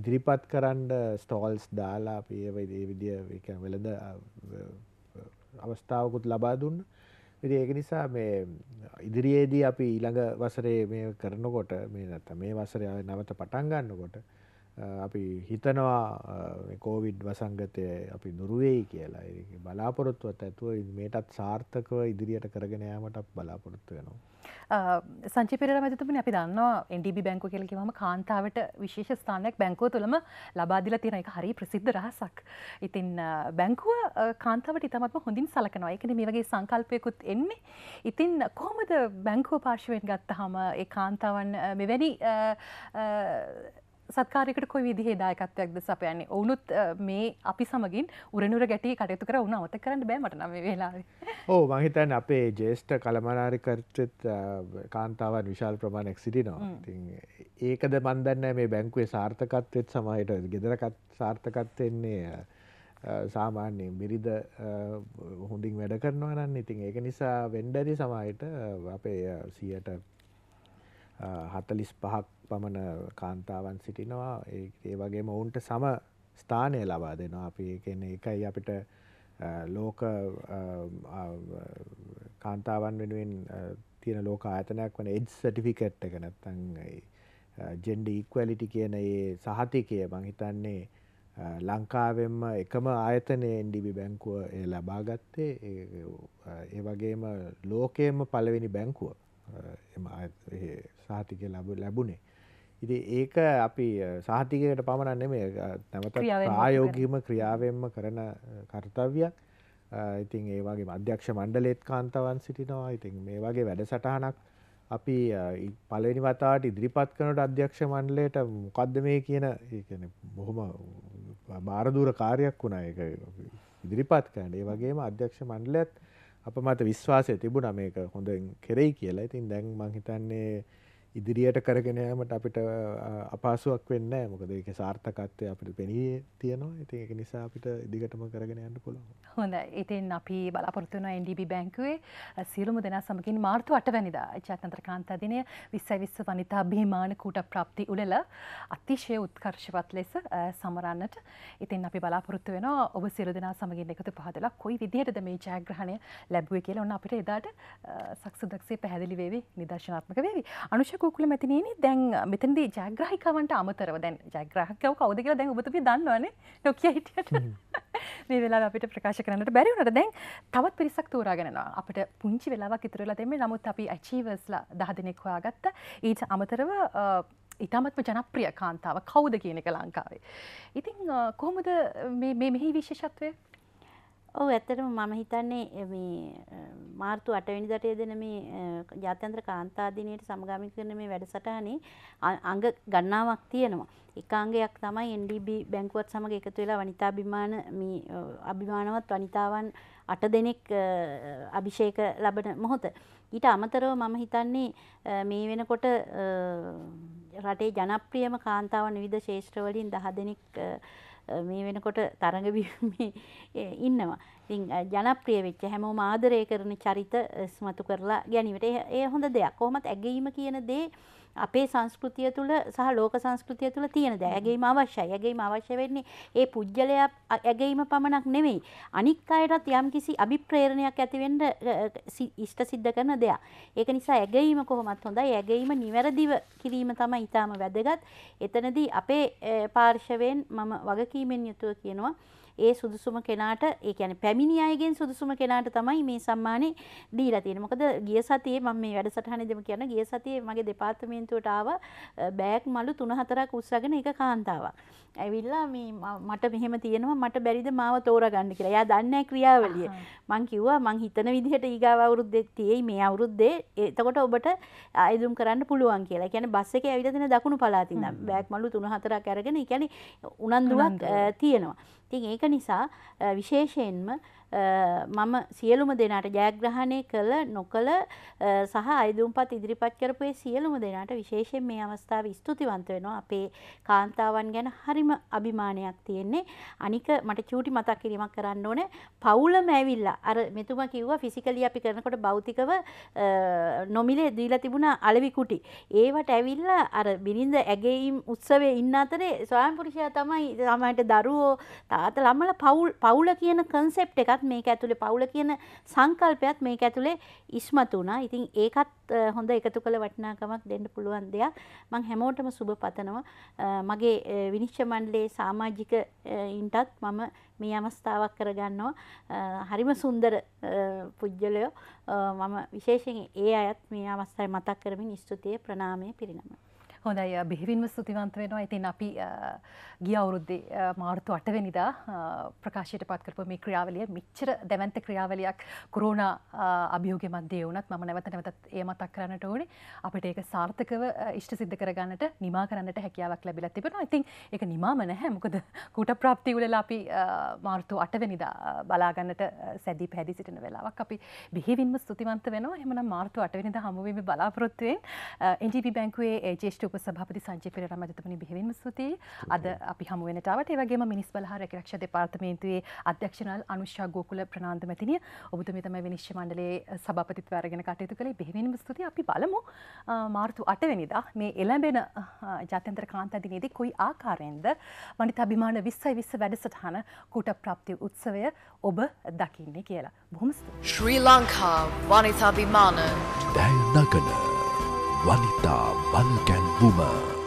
ඉදිරිපත් කරන්න ස්ටෝල්ස් දාලා පියවයි දේ විදිිය වෙළඳ අවස්ථාවකුත් ලබා දුන්න විදි ඒක නිසා මේ ඉදිරියේදී අපි ඊළඟ වසරේ මේ කරනකොට මේ නැත මේ වසරය නවත පටන් ගන්නකොට අපි හිතනවා කෝවිඩ් වසංගතය අපි නුරුවෙයි කියලා බලාපොරොත්තුවත් ඇතුව මේටත් සාර්ථකව ඉදිරියට කරගෙන යාමට බලාපොරොත්තු වෙනවා. සංචිපර මැතුමන අපි දන්නවා එඩිබි බැංකු කෙලකිවම කාන්තාවට විශේෂ ස්ථානයක් බැංකෝ තුළම ලබාදිල තියෙන එක හරි ප්‍රසිද්ධ රහසක්. ඉතින් බැංකුව කාන්තාවට ඉතමත්ම හොඳින් සලකනවා එකන මේ වගේ සංකල්පයකුත් එන්නේ. ඉතින් කොහොමද බැංකෝ පාර්ශුවෙන් ගත්ත හම ඒ කාන්තාවන් මෙවැනි සත්කාරයකට කොයි විදිහේ දායකත්වයක්ද සපයන්නේ ඔවුනුත් මේ අපි සමගින් උරනුර ගැටි කටයුතු කර උන අවත කරන්න බෑමට නම වෙලාවේ ඕ මහිතන් අපේ ජේෂ්ට කළමනාරිකර්චත් කාන්තාවන් විශාල් ප්‍රමාණයක් සිටිනවා ති ඒකද මන්දන්න මේ බැංකුවේ සාර්ථකත්වයත් සමහිට ගෙදරකත් සාර්ථකත්වෙන්නේ සාමාන්‍යයෙන් බිරිද හොඳින් වැඩ කරනවා නන්න ඉතින් ඒක නිසා වෙන්ඩරි සමයිට අපේ සියට හතලිස් පහක් පමණ කාන්තාවන් සිටිනවා ඒ වගේම ඔවුන්ට සම ස්ථානය ලබා දෙනවා අපි කියන එකයි අපිට ලෝක කාන්තාවන් වෙනුවෙන් තියෙන ලෝක ආතනයක් වන එඩ් සටිෆිකට් එක නැත්තං ජෙන්ඩ ඉක්වලිටි කියන ඒ සහතිකය මංහිතන්නේ ලංකාවෙන්ම එකම ආයතනය එන්ඩිබි බැංකුව ලබාගත්තේ ඒ වගේම ලෝකයම පලවෙනි බැංකුව එම සාතිකය ලබ ලැබුණේ ඉති ඒක අපි සාහතිකයට පමණන්න මේ නැමත ආයෝගීම ක්‍රියාවෙන්ම කරන කර්තව්‍යයක් ඉතින් ඒ වගේ මධ්‍යක්ෂ මණ්ඩලෙත් කාන්තවන් සිටිනවා ඉතින් මේ වගේ වැඩසටහනක් අපි පලනි වතාට ඉදිරිපත් කනට අධ්‍යක්ෂ මණ්ඩලයට මොකක්ද මේ කියන බොහොම බාරදූර කාරයක් වුණා එක ඉදිරිපත් කරන්න ඒ වගේම අධ්‍යක්ෂ මණ්ඩලයත් අප මත විශ්වාසය තිබුණ මේක හොඳ කෙරෙයි කියලා ඉතින් දැන් මංහිතන්නේ ඉදිරියට කරගෙන ෑමට අපිට අපාසුවක් වෙන්න මොකද ඒක සාර්ථකත්වය අපිට පෙනී තියනවා ඉති එක නිසා අපිට දිගටම කරගෙන යන්න පුළුව හොඳ ඉතින් අපි බලාපොරත්තුන NDB බැංකුවේ සියලුම දෙෙන සමකින් මාර්තු අට වැනිදා ජාතන්ත්‍ර කාන්තදිනය විස්සයි විස්ස වනිතා බිහිමාන කූට ප්‍රප්ති උඩල අතිශය උත්කර්ශවත් ලෙස සමරන්නට ඉතින් අපි බලාපොරත්තු වෙන ඔබ සියලු දෙනා සමගින් එකතු පහදලා කොයි විදිහටද මේ ජයග්‍රහණය ලැබුවේ කියලා ඔන්න අපිට එදාට සක්සුදක්සේ පැහැදිලි වේවි නිදර්ශනාත්මක වේවි අනුෂක කෝකුල මැතිනේන දැන් මෙතන්ද ජාග්‍රහිකවන්ට අමතරව දැන් ජාග්‍රහකව කවද කියලා දැන් ඔබතුපි දන්නවන නොකිය හිටියට මේ වෙලා අපිට ප්‍රකාශ කරන්නට බැරිවුණට දැන් තවත් පිරිසක් තෝරාගෙනවා අපට පුංචි වෙලාවක් ඉතුරලා දෙෙම නමුත් අපි ඇචීවස්ල දහදනෙක් හොයාගත්ත ඊට අමතරව ඉතාමත්ම ජනප්‍රිය කාන්තාව කවුද කියන එක ලංකාවේ. ඉතිං කොහොමද මෙහි විශේෂත්වය ඔව් ඇත්තටම මම හිතන්නේ මේ මාර්තු 8 වෙනිදාට යෙදෙන මේ ජාත්‍යන්තර කාන්තා දිනයට සමගාමීව කරන මේ වැඩසටහනේ අංග ගණනාවක් තියෙනවා. එක අංගයක් තමයි NDB බැංකුවත් සමග එකතු වෙලා වනිතා අභිමාන මේ අභිමානවත් වනිතාවන් 8 දෙනෙක් අභිෂේක ලබන මොහොත. ඊට අමතරව මම හිතන්නේ මේ වෙනකොට රටේ ජනප්‍රියම කාන්තාවන් විවිධ ශේෂ්ත්‍රවලින් 10 දෙනෙක් මේ වෙනකොට තරඟ ඉන්නවා. ඉතින් ජනප්‍රිය වෙච්ච හැමෝම ආදරය කරන චරිත ඉස්මතු කරලා ගැනීමට ඒ හොඳ දෙයක්. කොහොමත් ඇගීම කියන දේ අපේ සංස්කෘතිය තුළ සහ ලෝක සංස්කෘතිය තුළ තියෙන දෑ ඇගේම අවශ්‍යයි ඇගේම අවශ්‍ය වෙන්නේ ඒ පුද්ගලයා ඇගේම පමණක් නෙවෙයි අනික් අයටත් යම් කිසි අභිප්‍රේරණයක් ඇතිවෙන්ඩ ඉෂ්ට සිද්ධ කරන දෙයක් ඒක නිසා ඇගේම කොහොමත් හොඳයි ඇගේම නිවැරදිව කිරීම තම ඉතාම වැදගත් එතනදී අපේ පාර්ශවයෙන් මම වගකීමෙන් යුතුව කියනවා ඒ සුදුසුම කෙනාට ඒ කියන්නේ පැමිණි අයගෙන් සුදුසුම කෙනාට තමයි මේ සම්මානේ දීලා තියෙන්නේ. මොකද ගිය සතියේ මම මේ වැඩසටහනේදීම කියන ගිය සතියේ මගේ දෙපාර්තමේන්තුවට ආව බෑග් මලු 3-4ක් උස්සගෙන එක කාන්තාවක්. ඇවිල්ලා මේ මට මෙහෙම තියෙනවා මට බැරිද මාව තෝරගන්න කියලා. එයා දන්නේ ක්‍රියාවලිය. මං කිව්වා මං හිතන විදිහට ඊගාව අවුරුද්දේ තියෙයි මේ අවුරුද්දේ එතකොට ඔබට ආයුධම් කරන්න පුළුවන් කියලා. කියන්නේ බස් එකේ ඇවිල්ලා තියෙන දකුණු පළාතින් බෑග් මලු 3-4ක් අරගෙන ඒ කියන්නේ උනන්දුවක් තියෙනවා. ඉතින් ඒක නිසා විශේෂයෙන්ම මම සියලුම දෙනාට ජයග්‍රහණය කළ නොකළ සහ අයිදුම්පත් ඉදිරිපත් කරපුේ සියලුම දෙනාට විශේෂයෙන් මේ අවස්ථාව ස්තුතිවන්ත වෙනවා අපේ කාන්තාවන් ගැන හරිම අභිමානයක් තියෙන්නේ අනික මට චූටි මතක් කිරීමක් කරන්න ඕන පවුලම ඇවිල්ලා අර මෙතුම කිව්වා ෆිසිකලි අපි කරනකොට භෞතිකව නොමිලේ දීලා තිබුණ අලවිකුටි ඒවට ඇවිල්ලා අර බිරිඳ ඇගේම් උත්සවේ ඉන්න අතරේ ස්වයංපුරුෂයා තමයි තමයිට දරුවෝ තාත ළමල පවුල් පවුල කියන කන්සෙප් එකක් මේක ඇතුලේ පවුල කියන සංකල්පයත් මේක ඇතුලේ ඉස්මතු වුණා. ඉතින් ඒකත් හොඳ එකතු කළ වටිනාකමක් දෙන්න පුළුවන් දෙයක්. මම හැමෝටම සුබ පතනවා. මගේ විනිශ්චය මණ්ඩලයේ සමාජිකයින්ටත් මම මේ අවස්ථාවක් කරගන්නවා. හරිම සුන්දර පුජ්‍යලය මම විශේෂයෙන් ඒ අයත් මේ අවස්ථාවේ මතක් කරමින් ස්තුතිය ප්‍රණාමය පිරිනමනවා. හොඳයි බිහිවින්ම ස්තුතිවන්ත වෙනවා ඉතින් අපි ගිය අවුරුද්දේ මාර්තු අටවැනිදා ප්‍රකාශයට පත්කරපු මේ ක්‍රියාවලිය මිච්චර දැවන්ත ක්‍රියාවලියක් කොරෝනා අභියෝගය මැද්දේ වුණත් මම නැවත නැවතත් ඒ මතක් කරන්නට ඕනේ අපිට ඒක සාර්ථකව ඉෂ්ට සිද්ධ කරගන්නට නිමා කරන්නට හැකියාවක් ලැබිලා තිබෙනවා ඉතින් ඒක නිමාම නැහැ මොකද කූට ප්‍රාප්ති වලලා අපි මාර්තු අටවැනිදා බලාගන්නට සැදී පැහැදි සිටින වෙලාවක් අපි බිහිවින්ම ස්තුතිවන්ත වෙනවා එහෙමනම් මාර්තු අටවැනිදා හමුවීමේ බලාපොරොත්තුවෙන් එන්ජිපි බැංකුවේ ජේෂ්ඨ උපසභාපති සංජය පෙරේරා මැතිතුමනි බෙහෙවින්ම ස්තුතියි. අද අපි හමු වෙනටාවට ඒ වගේම මිනිස් බලහා රැකිරක්ෂා දෙපාර්තමේන්තුවේ අධ්‍යක්ෂණල් අනුෂා ගෝකුල ප්‍රනාන්දු මැතිණිය ඔබතුමිය තමයි විනිශ්චය මණ්ඩලයේ සභාපතිත්වය අරගෙන කටයුතු කළේ බෙහෙවින්ම ස්තුතියි. අපි බලමු මාර්තු 8 වෙනිදා මේ එළඹෙන ජාත්‍යන්තර කාන්තා දිනයේදී කොයි ආකාරයෙන්ද වනිත අභිමාන 20 20 වැඩසටහන කුට ප්‍රාප්ති උත්සවය ඔබ දකින්නේ කියලා. බොහොම ස්තුතියි. ශ්‍රී ලංකා වනිත අභිමාන දැන් දකිනවා. Wanita Balkan Boomer.